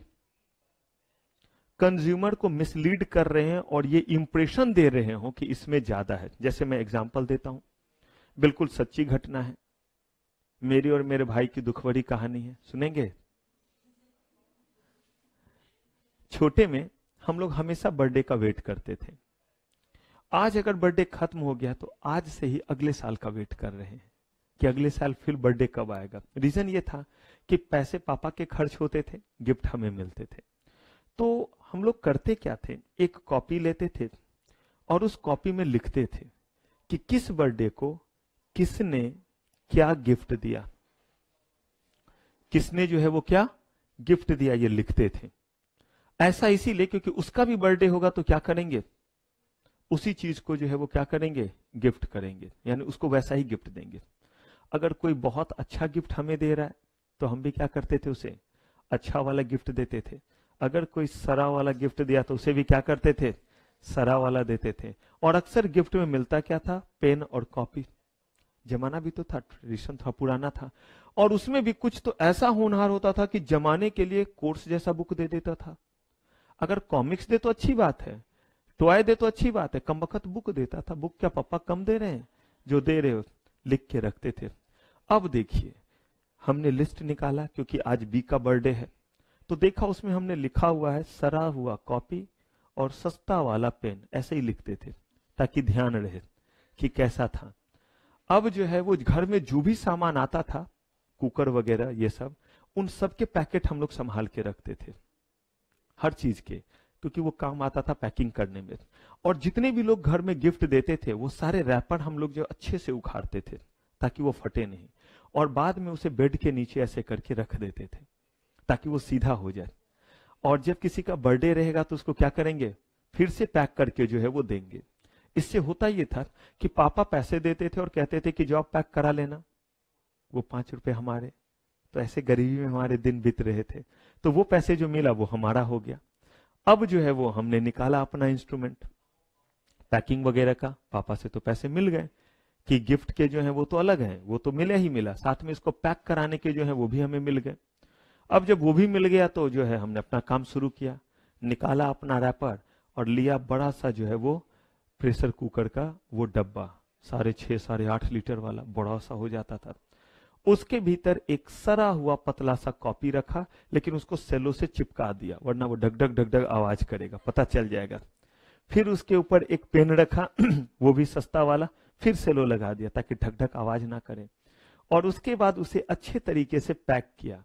कंज्यूमर को मिसलीड कर रहे हैं और ये इंप्रेशन दे रहे हो कि इसमें ज्यादा है जैसे मैं एग्जाम्पल देता हूं बिल्कुल सच्ची घटना है मेरी और मेरे भाई की दुखभरी कहानी है सुनेंगे छोटे में हम लोग हमेशा बर्थडे का वेट करते थे आज अगर बर्थडे खत्म हो गया तो आज से ही अगले साल का वेट कर रहे हैं कि अगले साल फिर बर्थडे कब आएगा रीजन ये था कि पैसे पापा के खर्च होते थे गिफ्ट हमें मिलते थे तो हम लोग करते क्या थे एक कॉपी लेते थे और उस कॉपी में लिखते थे कि किस बर्थडे को किसने क्या गिफ्ट दिया किसने जो है वो क्या गिफ्ट दिया ये लिखते थे ऐसा इसीलिए क्योंकि उसका भी बर्थडे होगा तो क्या करेंगे उसी चीज को जो है वो क्या करेंगे गिफ्ट करेंगे यानी उसको वैसा ही गिफ्ट देंगे अगर कोई बहुत अच्छा गिफ्ट हमें दे रहा है तो हम भी क्या करते थे उसे अच्छा वाला गिफ्ट देते थे अगर कोई सरा वाला गिफ्ट दिया तो उसे भी क्या करते थे सरा वाला देते थे और अक्सर गिफ्ट में मिलता क्या था पेन और कॉपी जमाना भी तो था ट्रेडिशन था पुराना था और उसमें भी कुछ तो ऐसा होनहार होता था कि जमाने के लिए कोर्स जैसा बुक दे देता था अगर कॉमिक्स दे तो अच्छी बात है टॉय दे तो अच्छी बात है कम वक्त बुक देता था बुक क्या पापा कम दे रहे हैं जो दे रहे हो लिख के रखते थे अब देखिए हमने लिस्ट निकाला क्योंकि आज बी का बर्थडे है तो देखा उसमें हमने लिखा हुआ है सरा हुआ कॉपी और सस्ता वाला पेन ऐसे ही लिखते थे ताकि ध्यान रहे कि कैसा था अब जो है वो घर में जो भी सामान आता था कुकर वगैरह ये सब उन सब के पैकेट हम लोग संभाल के रखते थे हर चीज के क्योंकि वो काम आता था पैकिंग करने में और जितने भी लोग घर में गिफ्ट देते थे वो सारे रैपर हम लोग जो अच्छे से उखाड़ते थे ताकि वो फटे नहीं और बाद में उसे बेड के नीचे ऐसे करके रख देते थे ताकि वो सीधा हो जाए और जब किसी का बर्थडे रहेगा तो उसको क्या करेंगे फिर से पैक करके जो है वो देंगे इससे होता ये था कि पापा पैसे देते थे और कहते थे कि जो आप पैक करा लेना वो पांच रुपए हमारे तो ऐसे गरीबी में हमारे दिन बीत रहे थे तो वो पैसे जो मिला वो हमारा हो गया अब जो है वो हमने निकाला अपना इंस्ट्रूमेंट पैकिंग वगैरह का पापा से तो पैसे मिल गए कि गिफ्ट के जो है वो तो अलग है वो तो मिले ही मिला साथ में इसको पैक कराने के जो है वो भी हमें मिल गए अब जब वो भी मिल गया तो जो है हमने अपना काम शुरू किया निकाला अपना रैपर और लिया बड़ा सा जो है वो प्रेशर कुकर का वो डब्बा साढ़े छः साढ़े आठ लीटर वाला बड़ा सा हो जाता था उसके भीतर एक सरा हुआ पतला सा कॉपी रखा लेकिन उसको सेलो से चिपका दिया वरना वो ढकढक ढकढक आवाज करेगा पता चल जाएगा फिर उसके ऊपर एक पेन रखा वो भी सस्ता वाला फिर सेलो लगा दिया ताकि ढकढक आवाज ना करे और उसके बाद उसे अच्छे तरीके से पैक किया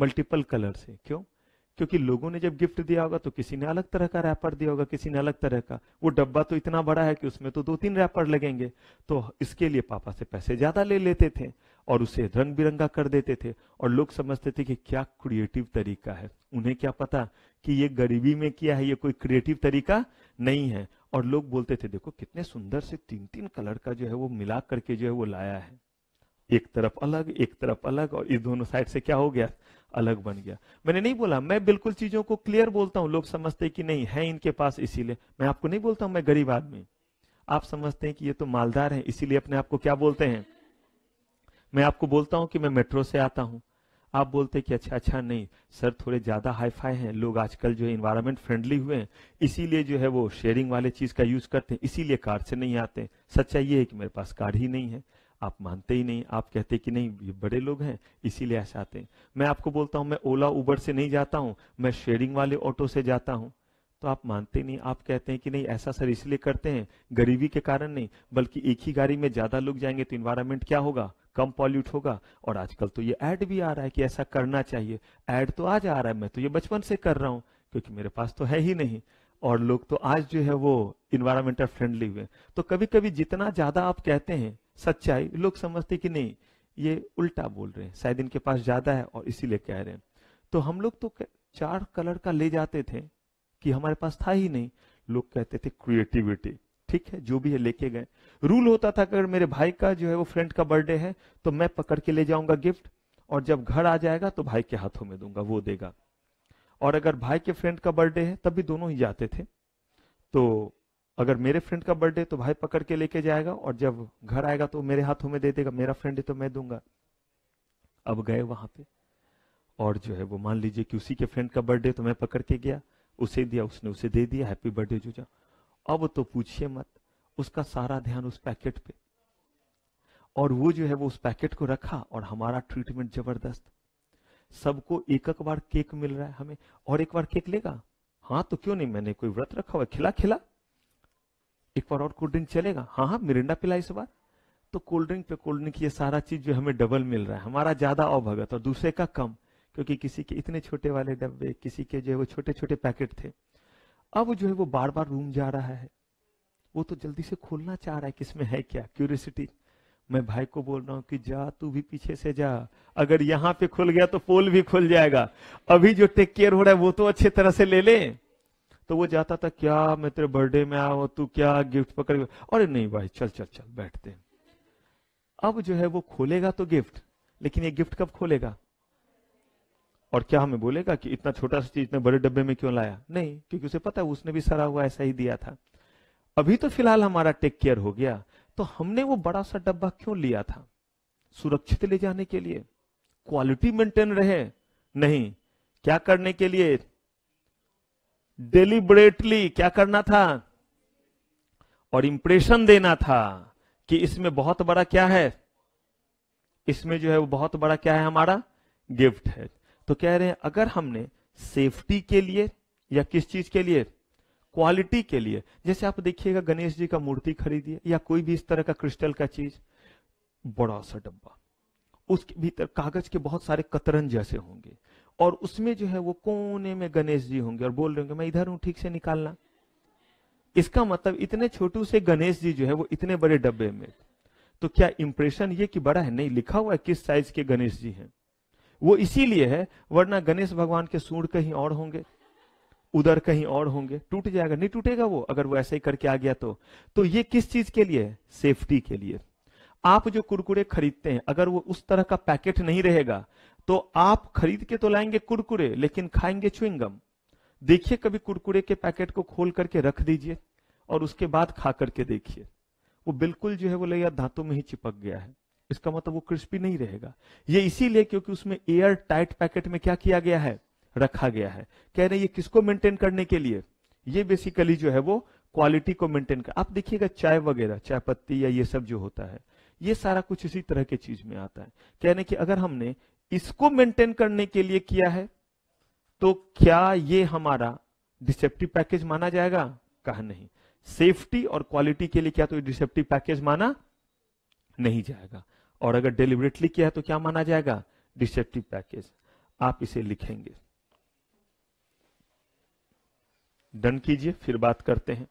मल्टीपल कलर से क्यों क्योंकि लोगों ने जब गिफ्ट दिया होगा तो किसी ने अलग तरह का रैपर दिया होगा किसी ने अलग तरह का वो डब्बा तो इतना बड़ा है कि उसमें तो दो तीन रैपर लगेंगे तो इसके लिए पापा से पैसे ज्यादा ले लेते थे और उसे रंग बिरंगा कर देते थे और लोग समझते थे कि क्या क्रिएटिव तरीका है उन्हें क्या पता कि ये गरीबी में किया है ये कोई क्रिएटिव तरीका नहीं है और लोग बोलते थे देखो कितने सुंदर से तीन तीन कलर का जो है वो मिला करके जो है वो लाया है एक तरफ अलग एक तरफ अलग और इस दोनों साइड से क्या हो गया अलग बन गया मैंने नहीं बोला मैं बिल्कुल चीजों को क्लियर बोलता हूं लोग समझते कि नहीं है इनके पास इसीलिए मैं आपको नहीं बोलता हूं मैं गरीब आदमी आप समझते हैं कि ये तो मालदार है इसीलिए अपने आप को क्या बोलते हैं मैं आपको बोलता हूं कि मैं मेट्रो से आता हूं आप बोलते कि अच्छा अच्छा नहीं सर थोड़े ज्यादा हाईफाई हैं लोग आजकल जो है इन्वायरमेंट फ्रेंडली हुए हैं इसीलिए जो है वो शेयरिंग वाले चीज का यूज करते हैं इसीलिए कार से नहीं आते सच्चाई ये है कि मेरे पास कार ही नहीं है आप मानते ही नहीं आप कहते कि नहीं ये बड़े लोग हैं इसीलिए ऐसा आते हैं मैं आपको बोलता हूं मैं ओला उबर से नहीं जाता हूं मैं शेयरिंग वाले ऑटो से जाता हूं तो आप मानते नहीं आप कहते हैं कि नहीं ऐसा सर इसलिए करते हैं गरीबी के कारण नहीं बल्कि एक ही गाड़ी में ज्यादा लोग जाएंगे तो इन्वायरमेंट क्या होगा कम पॉल्यूट होगा और आजकल तो ये ऐड भी आ रहा है कि ऐसा करना चाहिए ऐड तो आज आ रहा है मैं तो ये बचपन से कर रहा हूं क्योंकि मेरे पास तो है ही नहीं और लोग तो आज जो है वो इन्वायरमेंटल फ्रेंडली हुए तो कभी कभी जितना ज्यादा आप कहते हैं सच्चाई लोग समझते कि नहीं ये उल्टा बोल रहे हैं शायद इनके पास ज्यादा है और इसीलिए कह रहे हैं तो हम लोग तो चार कलर का ले जाते थे कि हमारे पास था ही नहीं लोग कहते थे क्रिएटिविटी ठीक है जो भी है लेके गए रूल होता था अगर मेरे भाई का जो है वो फ्रेंड का बर्थडे है तो मैं पकड़ के ले जाऊंगा गिफ्ट और जब घर आ जाएगा तो भाई के हाथों में दूंगा वो देगा और अगर भाई के फ्रेंड का बर्थडे है तब भी दोनों ही जाते थे तो अगर मेरे फ्रेंड का बर्थडे तो भाई पकड़ के लेके जाएगा और जब घर आएगा तो मेरे हाथों में दे देगा मेरा फ्रेंड है तो मैं दूंगा अब गए वहां पे और जो है वो मान लीजिए कि उसी के फ्रेंड का बर्थडे तो मैं पकड़ के गया उसे दिया उसने उसे दे दिया हैप्पी बर्थडे जूझा अब तो पूछिए मत उसका सारा ध्यान उस पैकेट पे और वो जो है वो उस पैकेट को रखा और हमारा ट्रीटमेंट जबरदस्त सबको एक एक बार केक मिल रहा है हमें और एक बार केक लेगा हाँ तो क्यों नहीं मैंने कोई व्रत रखा हुआ खिला खिला एक बार और कोल्ड ड्रिंक चलेगा हाँ हाँ मिरिंडा पिला इस बार तो कोल्ड ड्रिंक पे कोल्ड ड्रिंक ये सारा चीज जो हमें डबल मिल रहा है हमारा ज्यादा अवभगत और दूसरे का कम क्योंकि किसी के इतने छोटे वाले डब्बे किसी के जो है वो छोटे छोटे पैकेट थे अब जो है वो बार बार रूम जा रहा है वो तो जल्दी से खोलना चाह रहा है किसमें है क्या क्यूरियसिटी मैं भाई को बोल रहा हूं कि जा तू भी पीछे से जा अगर यहां पे खुल गया तो पोल भी खुल जाएगा अभी जो टेक केयर हो रहा है वो तो अच्छे तरह से ले लें तो वो जाता था क्या मैं तेरे बर्थडे में आया हूं तू क्या गिफ्ट पकड़ अरे नहीं भाई चल चल चल बैठते हैं अब जो है वो खोलेगा तो गिफ्ट लेकिन ये गिफ्ट कब खोलेगा और क्या हमें बोलेगा कि इतना छोटा सा चीज इतने बड़े डब्बे में क्यों लाया नहीं क्योंकि उसे पता है उसने भी सरा हुआ ऐसा ही दिया था अभी तो फिलहाल हमारा टेक केयर हो गया तो हमने वो बड़ा सा डब्बा क्यों लिया था सुरक्षित ले जाने के लिए क्वालिटी मेंटेन रहे नहीं क्या करने के लिए डेलीबरेटली क्या करना था और इंप्रेशन देना था कि इसमें बहुत बड़ा क्या है इसमें जो है वो बहुत बड़ा क्या है हमारा गिफ्ट है तो कह रहे हैं अगर हमने सेफ्टी के लिए या किस चीज के लिए क्वालिटी के लिए जैसे आप देखिएगा गणेश जी का मूर्ति खरीदिए या कोई भी इस तरह का क्रिस्टल का चीज बड़ा सा डब्बा उसके भीतर कागज के बहुत सारे कतरन जैसे होंगे और उसमें जो है वो कोने में गणेश जी होंगे और बोल रहे होंगे मैं इधर हूं ठीक से निकालना इसका मतलब इतने छोटू से गणेश जी जो है वो इतने बड़े डब्बे में तो क्या इंप्रेशन ये कि बड़ा है नहीं लिखा हुआ है किस साइज के गणेश जी हैं वो इसीलिए है वरना गणेश भगवान के सूढ़ कहीं और होंगे उधर कहीं और होंगे टूट जाएगा नहीं टूटेगा वो अगर वो ऐसे ही करके आ गया तो तो ये किस चीज के लिए सेफ्टी के लिए आप जो कुरकुरे खरीदते हैं अगर वो उस तरह का पैकेट नहीं रहेगा तो आप खरीद के तो लाएंगे कुरकुरे लेकिन खाएंगे चुइंगम देखिए कभी कुरकुरे के पैकेट को खोल करके रख दीजिए और उसके बाद खा करके देखिए वो बिल्कुल जो है वो लैया धातु में ही चिपक गया है इसका मतलब वो क्रिस्पी नहीं रहेगा ये इसीलिए क्योंकि उसमें एयर टाइट पैकेट में क्या किया गया है रखा गया है कह रहे हैं ये किसको मेंटेन करने के लिए ये बेसिकली जो है वो क्वालिटी को मेंटेन कर आप देखिएगा चाय वगैरह चाय पत्ती या ये सब जो होता है ये सारा कुछ इसी तरह के चीज में आता है कहने कि अगर हमने इसको मेंटेन करने के लिए किया है तो क्या ये हमारा डिसेप्टिव पैकेज माना जाएगा कहा नहीं सेफ्टी और क्वालिटी के लिए क्या तो डिसेप्टिव पैकेज माना नहीं जाएगा और अगर डिलीवरेटली किया है तो क्या माना जाएगा डिसेप्टिव पैकेज आप इसे लिखेंगे डन कीजिए फिर बात करते हैं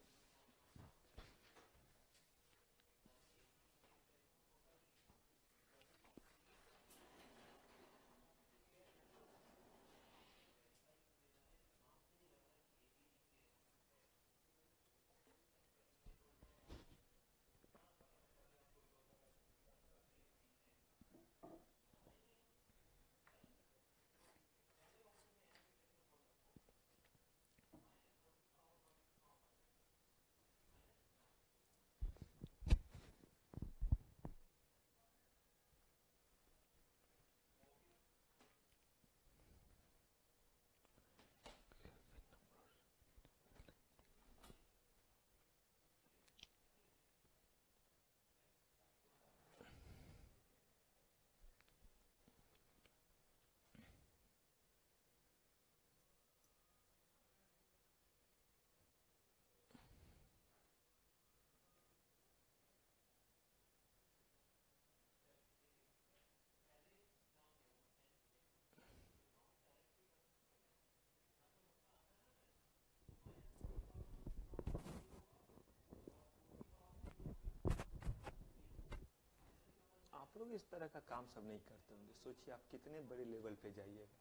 आप लोग इस तरह का काम सब नहीं करते होंगे सोचिए आप कितने बड़े लेवल पे जाइएगा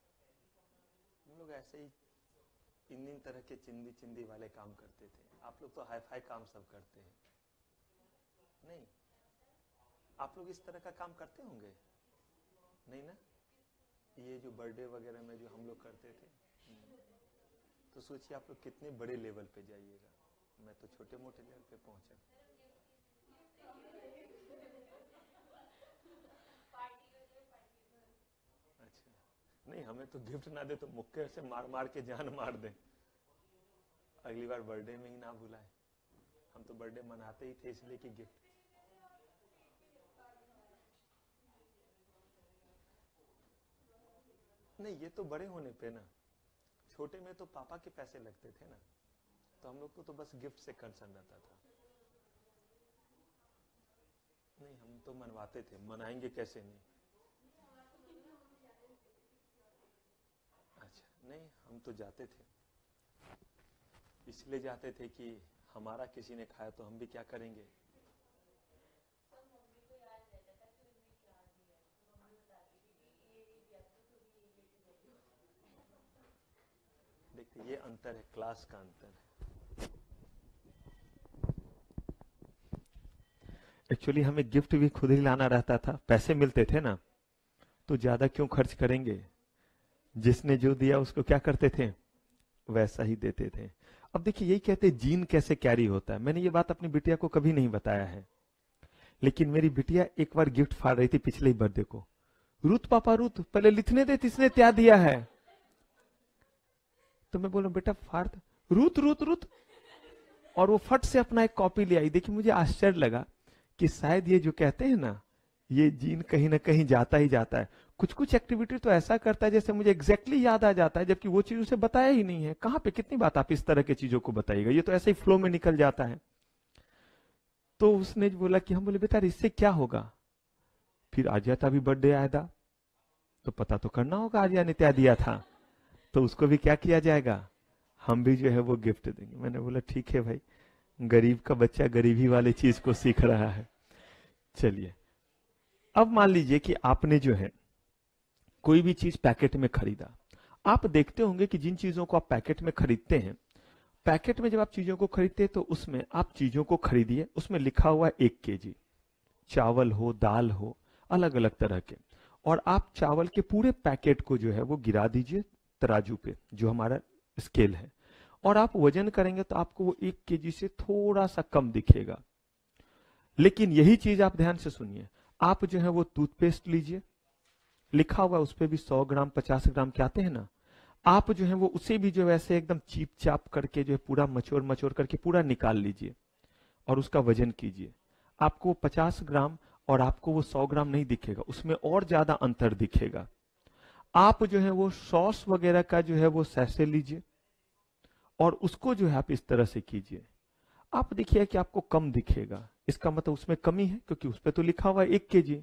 हम लोग ऐसे ही इन इन तरह के चिंदी चिंदी वाले काम करते थे आप लोग तो हाई फाई काम सब करते हैं नहीं आप लोग इस तरह का काम करते होंगे नहीं ना ये जो बर्थडे वगैरह में जो हम लोग करते थे तो सोचिए आप लोग कितने बड़े लेवल पे जाइएगा मैं तो छोटे मोटे लेवल पे पहुंचा नहीं हमें तो गिफ्ट ना दे तो मुक्के से मार मार के जान मार दे अगली बार बर्थडे में ही ना बुलाए हम तो बर्थडे मनाते ही थे इसलिए कि गिफ्ट नहीं ये तो बड़े होने पे ना छोटे में तो पापा के पैसे लगते थे ना तो हम लोग को तो बस गिफ्ट से कंसर्न रहता था नहीं हम तो मनवाते थे मनाएंगे कैसे नहीं नहीं हम तो जाते थे इसलिए जाते थे कि हमारा किसी ने खाया तो हम भी क्या करेंगे देखते ये अंतर है क्लास का अंतर है एक्चुअली हमें गिफ्ट भी खुद ही लाना रहता था पैसे मिलते थे ना तो ज्यादा क्यों खर्च करेंगे जिसने जो दिया उसको क्या करते थे वैसा ही देते थे अब देखिए यही कहते जीन कैसे कैरी होता है मैंने ये बात अपनी बिटिया को कभी नहीं बताया है लेकिन मेरी बिटिया एक बार गिफ्ट फाड़ रही थी पिछले ही बर्थडे को रुत पापा रुत पहले लिखने दे किसने त्या दिया है तो मैं बोला बेटा फाड़ रूत रुत रुत और वो फट से अपना एक कॉपी ले आई देखिए मुझे आश्चर्य लगा कि शायद ये जो कहते हैं ना ये जीन कहीं ना कहीं जाता ही जाता है कुछ कुछ एक्टिविटी तो ऐसा करता है जैसे मुझे एग्जैक्टली exactly याद आ जाता है जबकि वो चीज उसे बताया ही नहीं है कहां पे कितनी बात आप इस तरह की चीजों को बताइएगा ये तो ऐसे ही फ्लो में निकल जाता है तो उसने बोला कि हम बोले बेटा इससे क्या होगा फिर आजिया का भी बर्थडे आया था तो पता तो करना होगा आजिया ने त्या दिया था तो उसको भी क्या किया जाएगा हम भी जो है वो गिफ्ट देंगे मैंने बोला ठीक है भाई गरीब का बच्चा गरीबी वाली चीज को सीख रहा है चलिए अब मान लीजिए कि आपने जो है कोई भी चीज पैकेट में खरीदा आप देखते होंगे कि जिन चीजों को आप पैकेट में खरीदते हैं पैकेट में जब आप चीजों को खरीदते हैं तो उसमें आप चीजों को खरीदिए उसमें लिखा हुआ है एक के जी चावल हो दाल हो अलग अलग तरह के और आप चावल के पूरे पैकेट को जो है वो गिरा दीजिए तराजू पे जो हमारा स्केल है और आप वजन करेंगे तो आपको वो एक के जी से थोड़ा सा कम दिखेगा लेकिन यही चीज आप ध्यान से सुनिए आप जो है वो टूथपेस्ट लीजिए लिखा हुआ उस पर भी सौ ग्राम पचास ग्राम के आते हैं ना आप जो है वो उसे भी जो वैसे एकदम चीप चाप करके जो है पूरा मचोर मचोर करके पूरा निकाल लीजिए और उसका वजन कीजिए आपको वो पचास ग्राम और आपको वो सौ ग्राम नहीं दिखेगा उसमें और ज्यादा अंतर दिखेगा आप जो है वो सॉस वगैरह का जो है वो सैसे लीजिए और उसको जो है आप इस तरह से कीजिए आप देखिए कि आपको कम दिखेगा इसका मतलब उसमें कमी है क्योंकि उस पर तो लिखा हुआ है एक के जी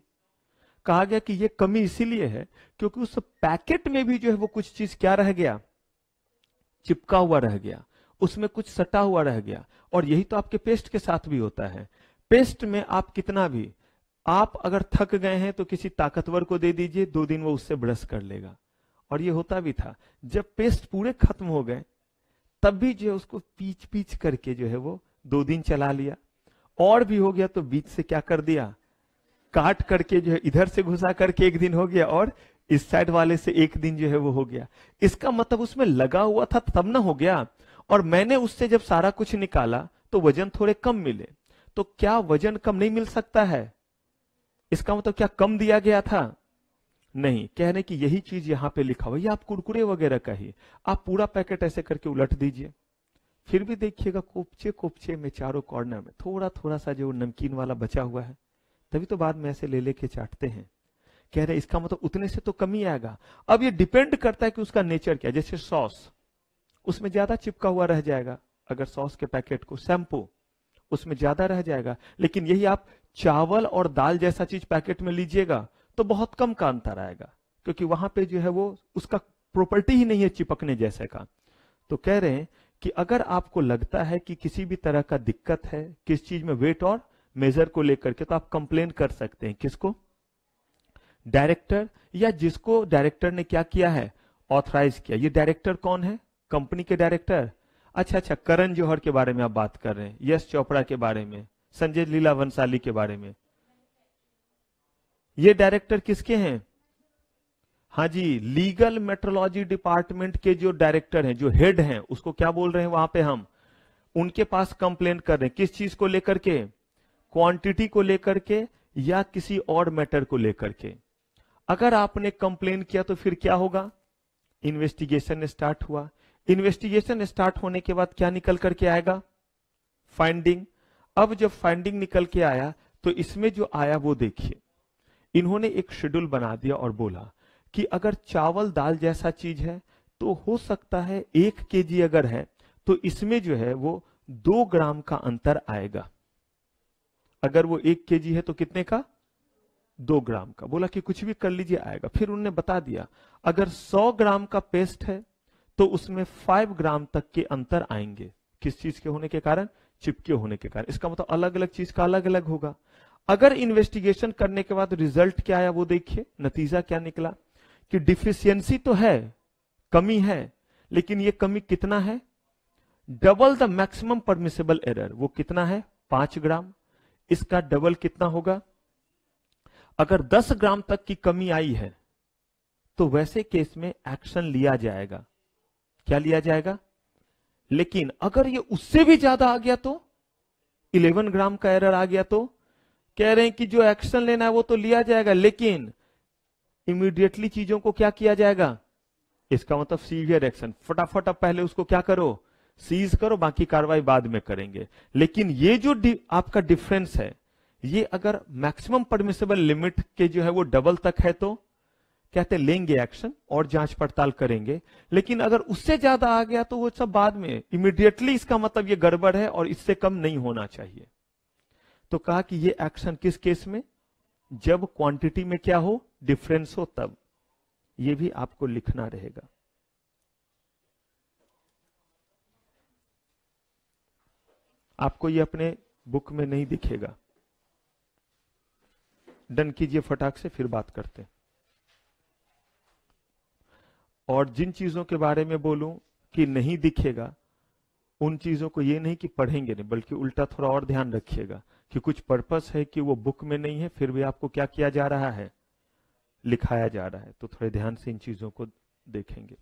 कहा गया कि यह कमी इसीलिए है क्योंकि उस पैकेट में भी जो है वो कुछ चीज क्या रह गया चिपका हुआ रह गया उसमें कुछ सटा हुआ रह गया और यही तो आपके पेस्ट के साथ भी होता है पेस्ट में आप कितना भी आप अगर थक गए हैं तो किसी ताकतवर को दे दीजिए दो दिन वो उससे ब्रश कर लेगा और ये होता भी था जब पेस्ट पूरे खत्म हो गए तब भी जो है उसको पीच पीच करके जो है वो दो दिन चला लिया और भी हो गया तो बीच से क्या कर दिया काट करके जो है इधर से घुसा करके एक दिन हो गया और इस साइड वाले से एक दिन जो है वो हो गया इसका मतलब उसमें लगा हुआ था तब ना हो गया और मैंने उससे जब सारा कुछ निकाला तो वजन थोड़े कम मिले तो क्या वजन कम नहीं मिल सकता है इसका मतलब क्या कम दिया गया था नहीं कहने की यही चीज यहां पे लिखा हुआ ये आप कुरकुरे वगैरह का ही आप पूरा पैकेट ऐसे करके उलट दीजिए फिर भी देखिएगा कोपचे कोपचे में चारों कॉर्नर में थोड़ा थोड़ा सा जो नमकीन वाला बचा हुआ है तभी तो बाद में ऐसे ले लेके चाटते हैं कह रहे इसका मतलब उतने से तो कमी आएगा अब ये डिपेंड करता है कि उसका नेचर क्या जैसे सॉस उसमें ज्यादा चिपका हुआ रह जाएगा अगर सॉस के पैकेट को शैम्पू उसमें ज्यादा रह जाएगा लेकिन यही आप चावल और दाल जैसा चीज पैकेट में लीजिएगा तो बहुत कम का अंतर आएगा क्योंकि वहां पे जो है वो उसका प्रॉपर्टी ही नहीं है चिपकने जैसे का तो कह रहे हैं कि अगर आपको लगता है कि किसी भी तरह का दिक्कत है किस चीज में वेट और मेजर को लेकर के तो आप कंप्लेन कर सकते हैं किसको डायरेक्टर या जिसको डायरेक्टर ने क्या किया है ऑथराइज किया ये डायरेक्टर कौन है कंपनी के डायरेक्टर अच्छा अच्छा करण जौहर के बारे में आप बात कर रहे हैं यश चोपड़ा के बारे में संजय लीला वंसाली के बारे में ये डायरेक्टर किसके हैं हाँ जी लीगल मेट्रोलॉजी डिपार्टमेंट के जो डायरेक्टर हैं जो हेड हैं उसको क्या बोल रहे हैं वहां पे हम उनके पास कंप्लेन कर रहे हैं किस चीज को लेकर के क्वांटिटी को लेकर के या किसी और मैटर को लेकर के अगर आपने कंप्लेन किया तो फिर क्या होगा इन्वेस्टिगेशन स्टार्ट हुआ इन्वेस्टिगेशन स्टार्ट होने के बाद क्या निकल करके आएगा फाइंडिंग अब जब फाइंडिंग निकल के आया तो इसमें जो आया वो देखिए इन्होंने एक शेड्यूल बना दिया और बोला कि अगर चावल दाल जैसा चीज है तो हो सकता है एक के अगर है तो इसमें जो है वो दो ग्राम का अंतर आएगा अगर वो एक के है तो कितने का दो ग्राम का बोला कि कुछ भी कर लीजिए आएगा फिर उनने बता दिया अगर सौ ग्राम का पेस्ट है तो उसमें फाइव ग्राम तक के अंतर आएंगे किस चीज के होने के कारण चिपके होने के कारण इसका मतलब अलग अलग चीज का अलग अलग होगा अगर इन्वेस्टिगेशन करने के बाद रिजल्ट क्या आया वो देखिए नतीजा क्या निकला कि डिफिशियंसी तो है कमी है लेकिन ये कमी कितना है double the maximum permissible error वो कितना है पांच ग्राम इसका डबल कितना होगा अगर दस ग्राम तक की कमी आई है तो वैसे केस में एक्शन लिया जाएगा क्या लिया जाएगा लेकिन अगर ये उससे भी ज्यादा आ गया तो 11 ग्राम का एरर आ गया तो कह रहे हैं कि जो एक्शन लेना है वो तो लिया जाएगा लेकिन इमीडिएटली चीजों को क्या किया जाएगा इसका मतलब सीवियर एक्शन फटाफट अब पहले उसको क्या करो सीज करो बाकी कार्रवाई बाद में करेंगे लेकिन ये जो आपका डिफरेंस है ये अगर मैक्सिमम परमिसेबल लिमिट के जो है वो डबल तक है तो कहते लेंगे एक्शन और जांच पड़ताल करेंगे लेकिन अगर उससे ज्यादा आ गया तो वो सब बाद में इमीडिएटली इसका मतलब ये गड़बड़ है और इससे कम नहीं होना चाहिए तो कहा कि ये एक्शन किस केस में जब क्वांटिटी में क्या हो डिफरेंस हो तब ये भी आपको लिखना रहेगा आपको ये अपने बुक में नहीं दिखेगा डन कीजिए फटाक से फिर बात करते और जिन चीजों के बारे में बोलूं कि नहीं दिखेगा उन चीजों को ये नहीं कि पढ़ेंगे नहीं बल्कि उल्टा थोड़ा और ध्यान रखिएगा कि कुछ पर्पस है कि वो बुक में नहीं है फिर भी आपको क्या किया जा रहा है लिखाया जा रहा है तो थोड़े ध्यान से इन चीजों को देखेंगे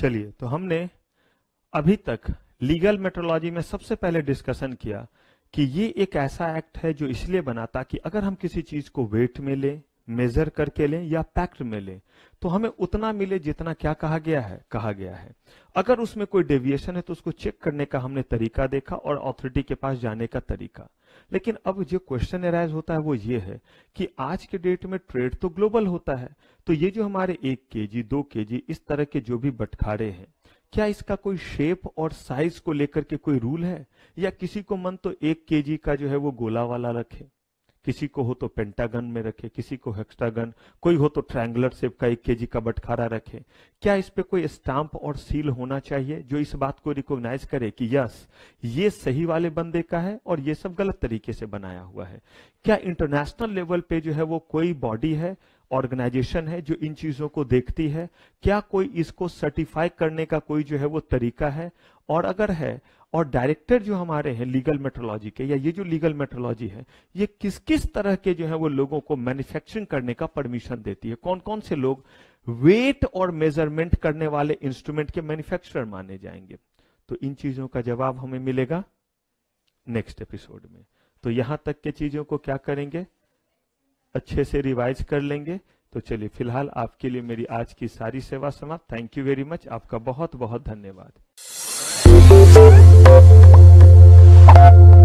चलिए तो हमने अभी तक लीगल मेट्रोलॉजी में सबसे पहले डिस्कशन किया कि ये एक ऐसा एक्ट है जो इसलिए बना ताकि अगर हम किसी चीज को वेट में लें मेजर करके लें या पैक्ट में लें तो हमें उतना मिले जितना क्या कहा गया है कहा गया है अगर उसमें कोई डेविएशन है तो उसको चेक करने का हमने तरीका देखा और ऑथोरिटी के पास जाने का तरीका लेकिन अब जो क्वेश्चन एराइज होता है वो ये है कि आज के डेट में ट्रेड तो ग्लोबल होता है तो ये जो हमारे एक के जी दो के जी इस तरह के जो भी बटखारे हैं क्या इसका कोई शेप और साइज को लेकर के कोई रूल है या किसी को मन तो एक केजी का जो है वो गोला वाला रखे किसी को हो तो पेंटागन में रखे किसी को हेक्सागन कोई हो तो ट्रायंगुलर शेप का एक केजी का बटखारा रखे क्या इस पे कोई स्टाम्प और सील होना चाहिए जो इस बात को रिकॉग्नाइज करे कि यस ये सही वाले बंदे का है और ये सब गलत तरीके से बनाया हुआ है क्या इंटरनेशनल लेवल पे जो है वो कोई बॉडी है ऑर्गेनाइजेशन है जो इन चीजों को देखती है क्या कोई इसको सर्टिफाई करने का कोई जो है वो तरीका है और अगर है और डायरेक्टर जो हमारे हैं लीगल मेट्रोलॉजी के या ये जो लीगल मेट्रोलॉजी है ये किस किस तरह के जो है वो लोगों को मैन्युफैक्चरिंग करने का परमिशन देती है कौन कौन से लोग वेट और मेजरमेंट करने वाले इंस्ट्रूमेंट के मैन्युफैक्चरर माने जाएंगे तो इन चीजों का जवाब हमें मिलेगा नेक्स्ट एपिसोड में तो यहां तक के चीजों को क्या करेंगे अच्छे से रिवाइज कर लेंगे तो चलिए फिलहाल आपके लिए मेरी आज की सारी सेवा समाप्त थैंक यू वेरी मच आपका बहुत बहुत धन्यवाद Thank you.